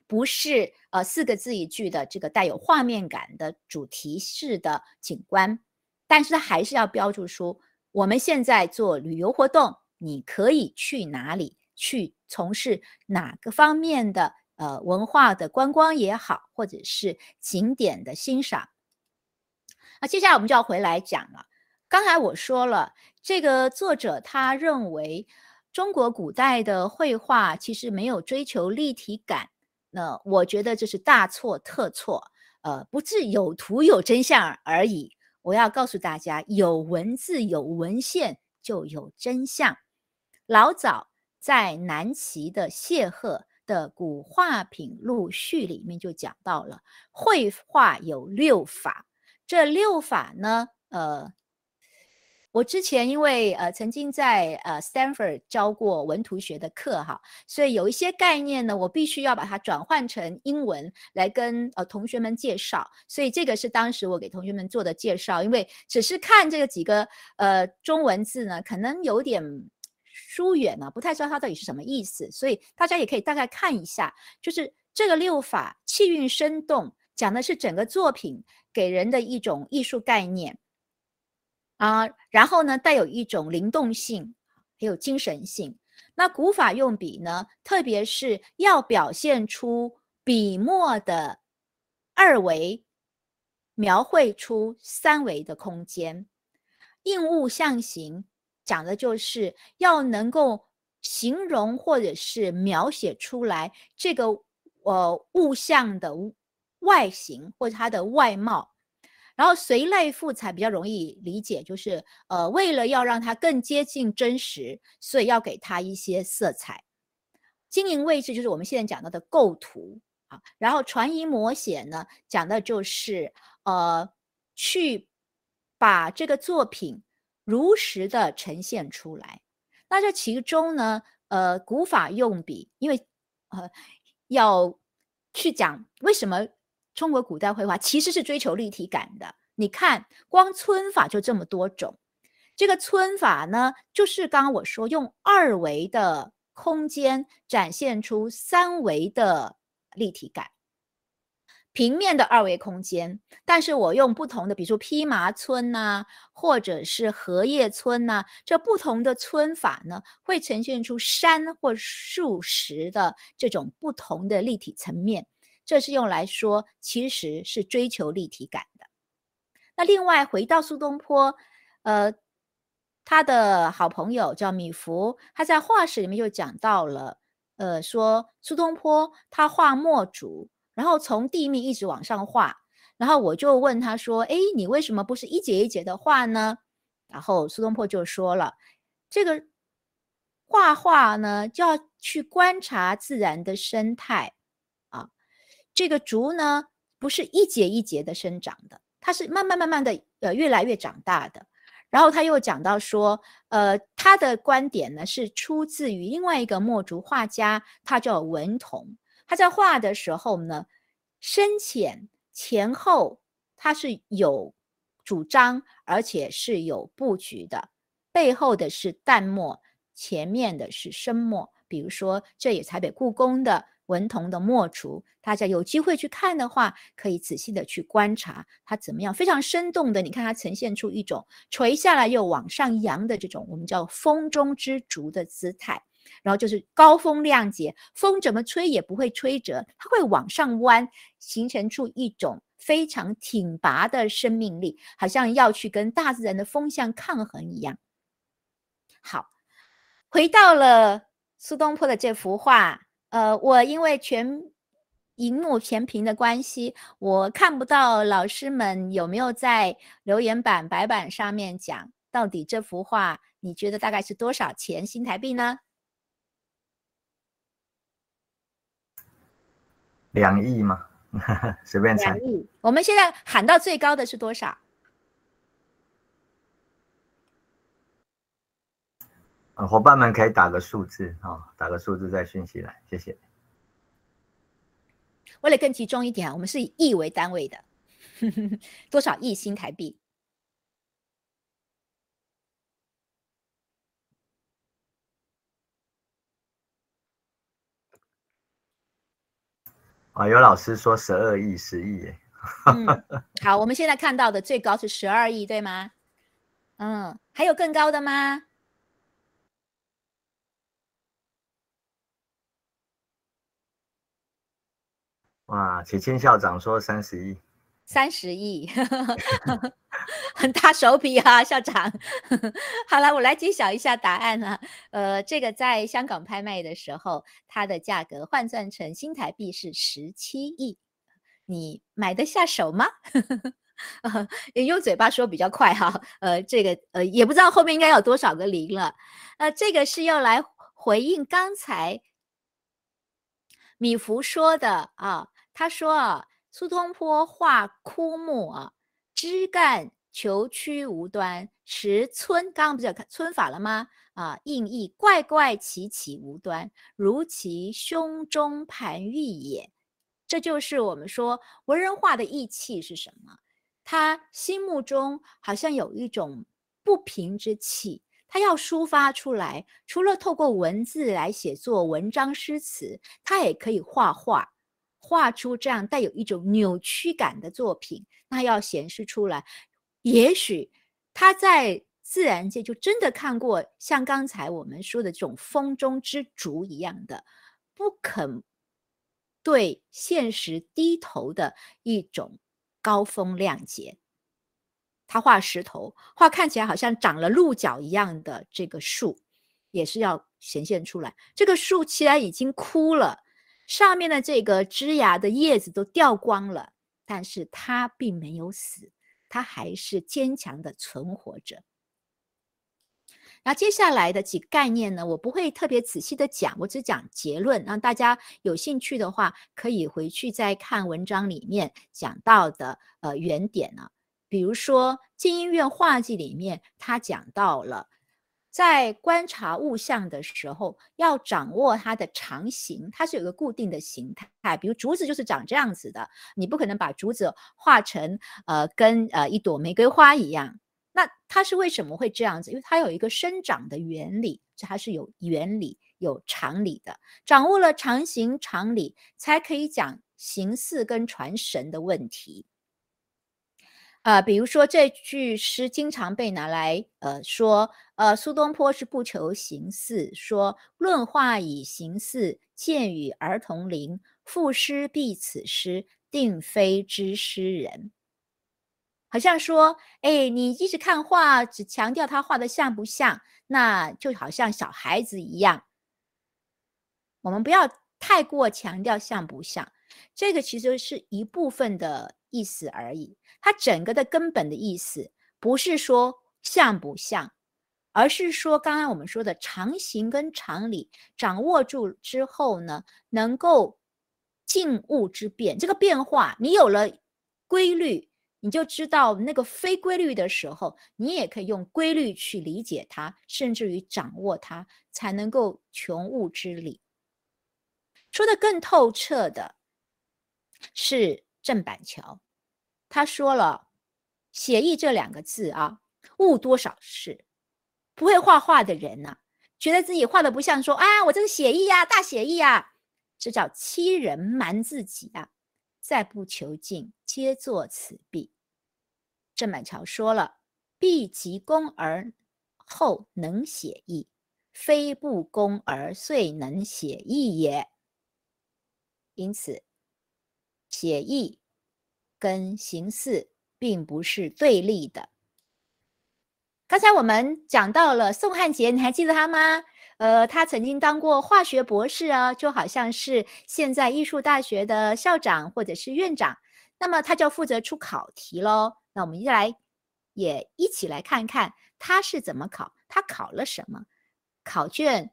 不是呃四个字一句的这个带有画面感的主题式的景观，但是它还是要标注出我们现在做旅游活动。你可以去哪里去从事哪个方面的呃文化的观光也好，或者是景点的欣赏。那接下来我们就要回来讲了。刚才我说了，这个作者他认为中国古代的绘画其实没有追求立体感，那我觉得这是大错特错。呃，不，是有图有真相而已。我要告诉大家，有文字有文献就有真相。老早在南齐的谢赫的《古画品录序》里面就讲到了绘画有六法，这六法呢，呃，我之前因为呃曾经在呃 Stanford 教过文图学的课哈，所以有一些概念呢，我必须要把它转换成英文来跟呃同学们介绍，所以这个是当时我给同学们做的介绍，因为只是看这个几个呃中文字呢，可能有点。疏远了，不太知道它到底是什么意思，所以大家也可以大概看一下，就是这个六法气韵生动，讲的是整个作品给人的一种艺术概念啊，然后呢带有一种灵动性，还有精神性。那古法用笔呢，特别是要表现出笔墨的二维，描绘出三维的空间，应物象形。讲的就是要能够形容或者是描写出来这个呃物象的外形或者它的外貌，然后随类赋彩比较容易理解，就是呃为了要让它更接近真实，所以要给它一些色彩。经营位置就是我们现在讲到的构图啊，然后传移摹写呢讲的就是呃去把这个作品。如实的呈现出来，那这其中呢，呃，古法用笔，因为呃，要去讲为什么中国古代绘画其实是追求立体感的。你看，光皴法就这么多种，这个皴法呢，就是刚刚我说用二维的空间展现出三维的立体感。平面的二维空间，但是我用不同的，比如说披麻皴呐，或者是荷叶皴呐，这不同的皴法呢，会呈现出山或树石的这种不同的立体层面。这是用来说其实是追求立体感的。那另外回到苏东坡，呃，他的好朋友叫米芾，他在画室里面就讲到了，呃，说苏东坡他画墨竹。然后从地面一直往上画，然后我就问他说：“哎，你为什么不是一节一节的画呢？”然后苏东坡就说了：“这个画画呢，就要去观察自然的生态啊。这个竹呢，不是一节一节的生长的，它是慢慢慢慢的呃越来越长大的。”然后他又讲到说：“呃，他的观点呢，是出自于另外一个墨竹画家，他叫文同。”他在画的时候呢，深浅前后他是有主张，而且是有布局的。背后的是淡墨，前面的是深墨。比如说，这也台北故宫的文同的墨竹，大家有机会去看的话，可以仔细的去观察它怎么样，非常生动的。你看它呈现出一种垂下来又往上扬的这种我们叫风中之竹的姿态。然后就是高风亮节，风怎么吹也不会吹折，它会往上弯，形成出一种非常挺拔的生命力，好像要去跟大自然的风向抗衡一样。好，回到了苏东坡的这幅画，呃，我因为全荧幕全屏的关系，我看不到老师们有没有在留言板白板上面讲，到底这幅画你觉得大概是多少钱新台币呢？两亿吗？随便猜。我们现在喊到最高的是多少？啊，伙伴们可以打个数字啊，打个数字在讯息来，谢谢。为了更集中一点，我们是以亿为单位的，多少亿新台币？啊，有老师说十二亿、十亿，耶。好，我们现在看到的最高是十二亿，对吗？嗯，还有更高的吗？哇，徐谦校长说三十亿。三十亿，很大手笔啊，校长。好了，我来揭晓一下答案了。呃，这个在香港拍卖的时候，它的价格换算成新台币是十七亿，你买得下手吗？用嘴巴说比较快哈。呃，这个呃，也不知道后面应该有多少个零了。呃，这个是要来回应刚才米芾说的啊，他说啊。苏东坡画枯木，啊，枝干虬曲无端，石皴，刚刚不是看皴法了吗？啊，应意怪怪奇奇无端，如其胸中盘郁也。这就是我们说文人画的意气是什么？他心目中好像有一种不平之气，他要抒发出来。除了透过文字来写作文章、诗词，他也可以画画。画出这样带有一种扭曲感的作品，那要显示出来。也许他在自然界就真的看过，像刚才我们说的这种风中之烛一样的，不肯对现实低头的一种高风亮节。他画石头，画看起来好像长了鹿角一样的这个树，也是要显现出来。这个树既然已经枯了。上面的这个枝芽的叶子都掉光了，但是它并没有死，它还是坚强的存活着。那接下来的几个概念呢，我不会特别仔细的讲，我只讲结论。让大家有兴趣的话，可以回去再看文章里面讲到的呃原点呢，比如说《静音院画记》里面他讲到了。在观察物象的时候，要掌握它的常形，它是有一个固定的形态。比如竹子就是长这样子的，你不可能把竹子画成呃跟呃一朵玫瑰花一样。那它是为什么会这样子？因为它有一个生长的原理，这它是有原理、有常理的。掌握了常形、常理，才可以讲形似跟传神的问题。啊，比如说这句诗经常被拿来，呃，说，呃，苏东坡是不求形似，说论画以形似，见与儿童邻。赋诗必此诗，定非知诗人。好像说，哎，你一直看画，只强调他画的像不像，那就好像小孩子一样。我们不要太过强调像不像，这个其实是一部分的。意思而已，它整个的根本的意思不是说像不像，而是说刚才我们说的常形跟常理掌握住之后呢，能够静物之变，这个变化你有了规律，你就知道那个非规律的时候，你也可以用规律去理解它，甚至于掌握它，才能够穷物之理。说的更透彻的是。郑板桥，他说了“写意”这两个字啊，误多少事！不会画画的人呢，觉得自己画的不像，说啊，我这是写意呀，大写意呀，这叫欺人瞒自己啊！再不求进，皆作此弊。郑板桥说了：“必其功而后能写意，非不功而遂能写意也。”因此。写意跟形式并不是对立的。刚才我们讲到了宋汉杰，你还记得他吗？呃，他曾经当过化学博士啊，就好像是现在艺术大学的校长或者是院长。那么他就负责出考题喽。那我们一来也一起来看看他是怎么考，他考了什么，考卷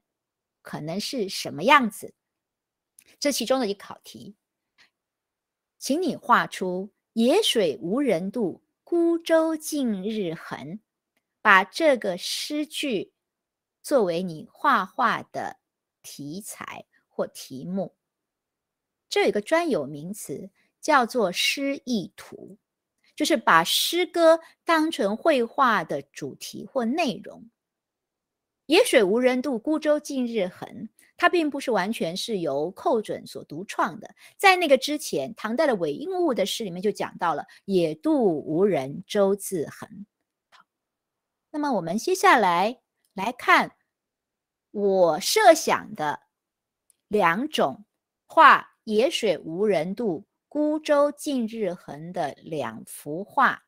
可能是什么样子。这其中的一个考题。请你画出“野水无人渡，孤舟近日横”，把这个诗句作为你画画的题材或题目。这有一个专有名词，叫做“诗意图”，就是把诗歌当成绘画的主题或内容。野水无人渡，孤舟近日横。它并不是完全是由寇准所独创的，在那个之前，唐代的韦应物的诗里面就讲到了“野渡无人舟自横”。好，那么我们接下来来看我设想的两种画“野水无人渡，孤舟近日横”的两幅画，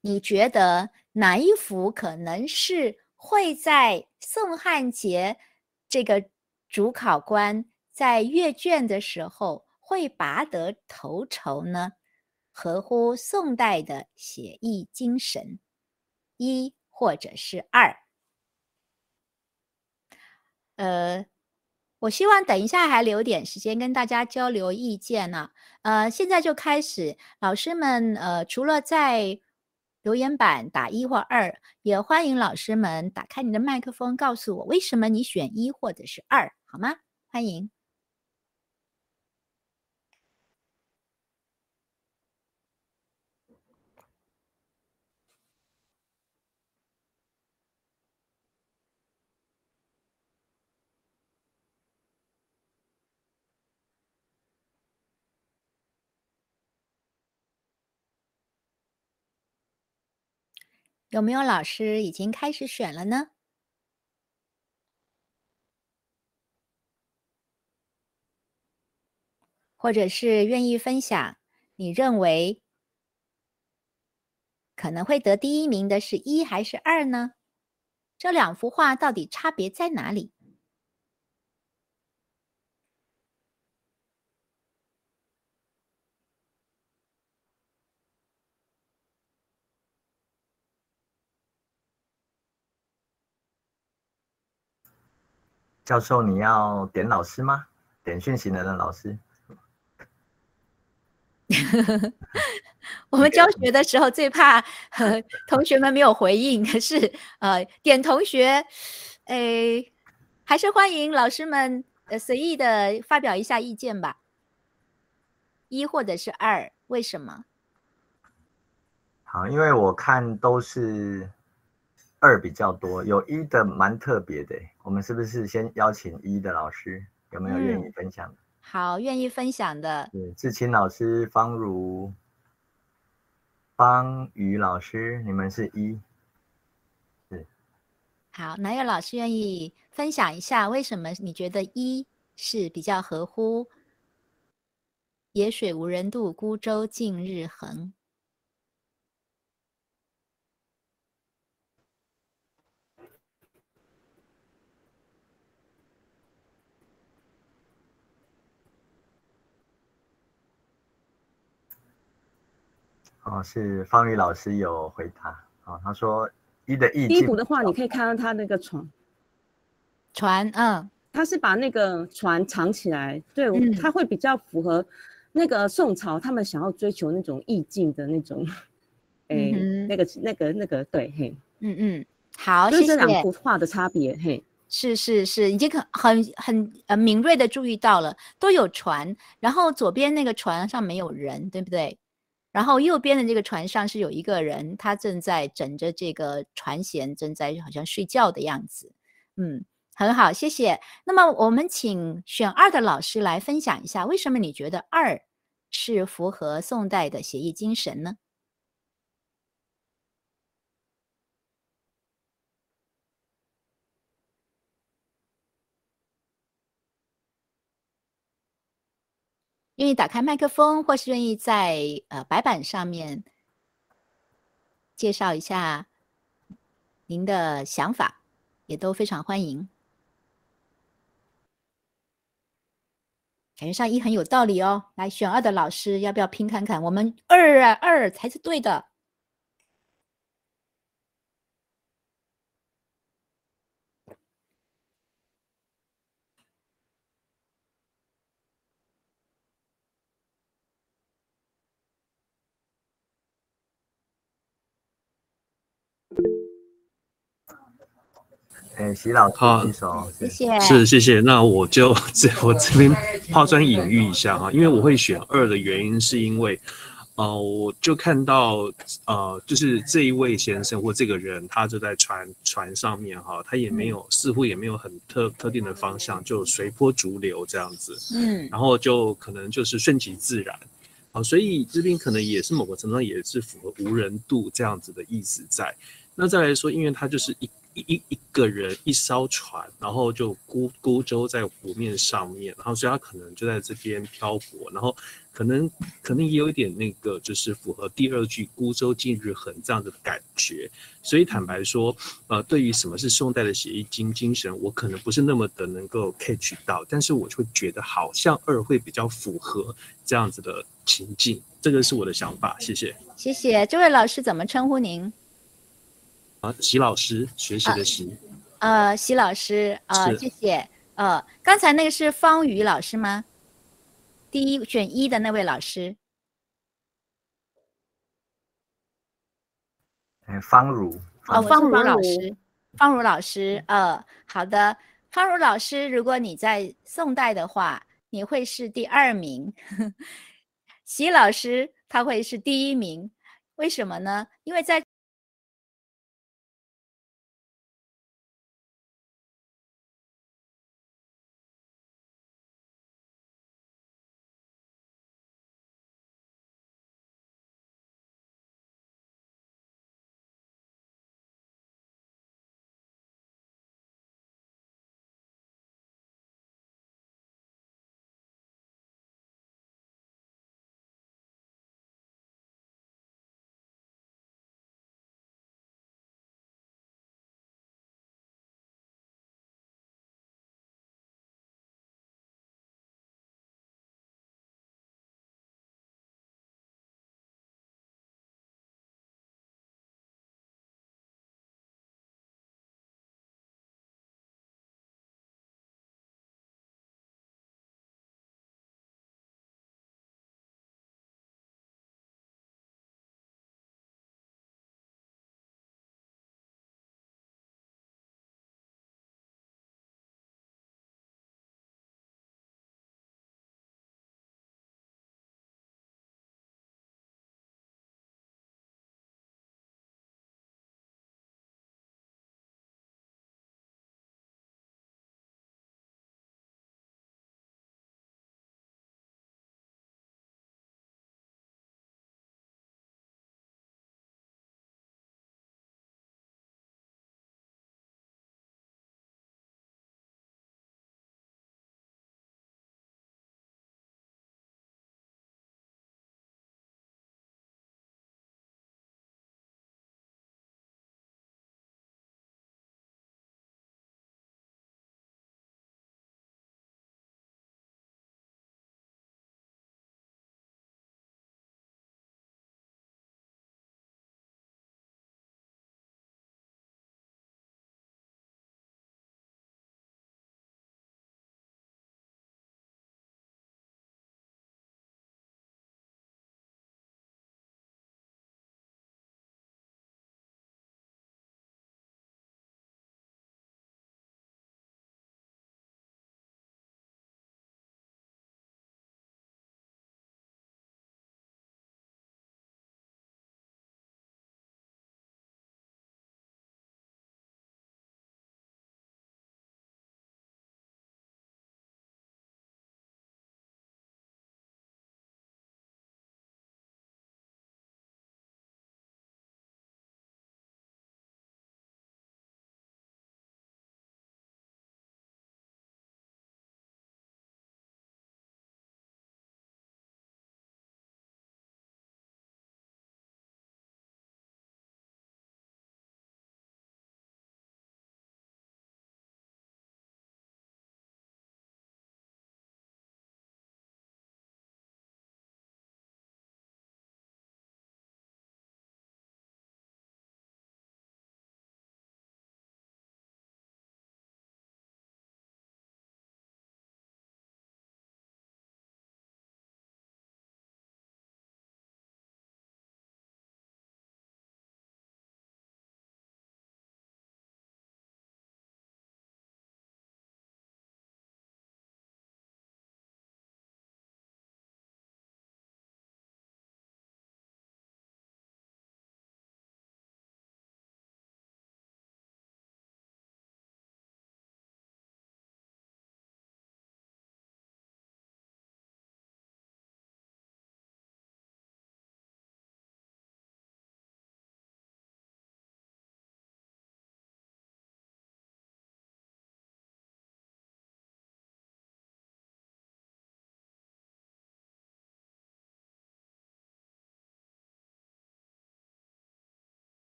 你觉得哪一幅可能是？会在宋汉杰这个主考官在阅卷的时候会拔得头筹呢，合乎宋代的写意精神，一或者是二。呃，我希望等一下还留点时间跟大家交流意见呢。呃，现在就开始，老师们，呃，除了在。留言板打一或二，也欢迎老师们打开你的麦克风，告诉我为什么你选一或者是二，好吗？欢迎。有没有老师已经开始选了呢？或者是愿意分享，你认为可能会得第一名的是一还是二呢？这两幅画到底差别在哪里？教授，你要点老师吗？点讯息的老师。我们教学的时候最怕同学们没有回应，可是呃点同学，哎，还是欢迎老师们呃随意的发表一下意见吧，一或者是二，为什么？好，因为我看都是。二比较多，有一的蛮特别的。我们是不是先邀请一的老师？有没有愿意分享？好，愿意分享的，对，志清老师、方如、方宇老师，你们是一。好，哪有老师愿意分享一下？为什么你觉得一是比较合乎？野水无人渡，孤舟近日横。哦，是方宇老师有回答。哦，他说一的意境。第一幅的话，你可以看到他那个船，船，嗯，他是把那个船藏起来，对，他会比较符合那个宋朝他们想要追求那种意境的那种，哎，那个那个那个，对，嘿，嗯嗯，好，就是这两幅画的差别，嘿，是是是，已经很很很呃敏锐的注意到了，都有船，然后左边那个船上没有人，对不对？然后右边的这个船上是有一个人，他正在枕着这个船舷，正在好像睡觉的样子。嗯，很好，谢谢。那么我们请选二的老师来分享一下，为什么你觉得二是符合宋代的写意精神呢？愿意打开麦克风，或是愿意在呃白板上面介绍一下您的想法，也都非常欢迎。感觉上一很有道理哦，来选二的老师要不要拼看看？我们二啊二才是对的。哎，徐老，你好，谢谢，是谢谢。那我就这我这边抛砖引玉一下哈，因为我会选二的原因是因为，呃，我就看到呃，就是这一位先生或这个人，他就在船船上面哈，他也没有似乎也没有很特特定的方向，就随波逐流这样子，嗯，然后就可能就是顺其自然，好，所以这边可能也是某个程度上也是符合无人度这样子的意思在。那再来说，因为他就是一。一一一个人，一艘船，然后就孤孤舟在湖面上面，然后所以他可能就在这边漂泊，然后可能可能也有一点那个，就是符合第二句“孤舟近日横”这样的感觉。所以坦白说，呃，对于什么是宋代的写意精精神，我可能不是那么的能够 catch 到，但是我就会觉得好像二会比较符合这样子的情境，这个是我的想法。谢谢，谢谢，这位老师怎么称呼您？啊，席老师，学习的习。呃，席老师，呃，谢谢。呃，刚才那个是方宇老师吗？第一选一的那位老师。哎，方如。哦，方如老师。方如老师，呃，好的，方如老师，如果你在宋代的话，你会是第二名。席老师他会是第一名，为什么呢？因为在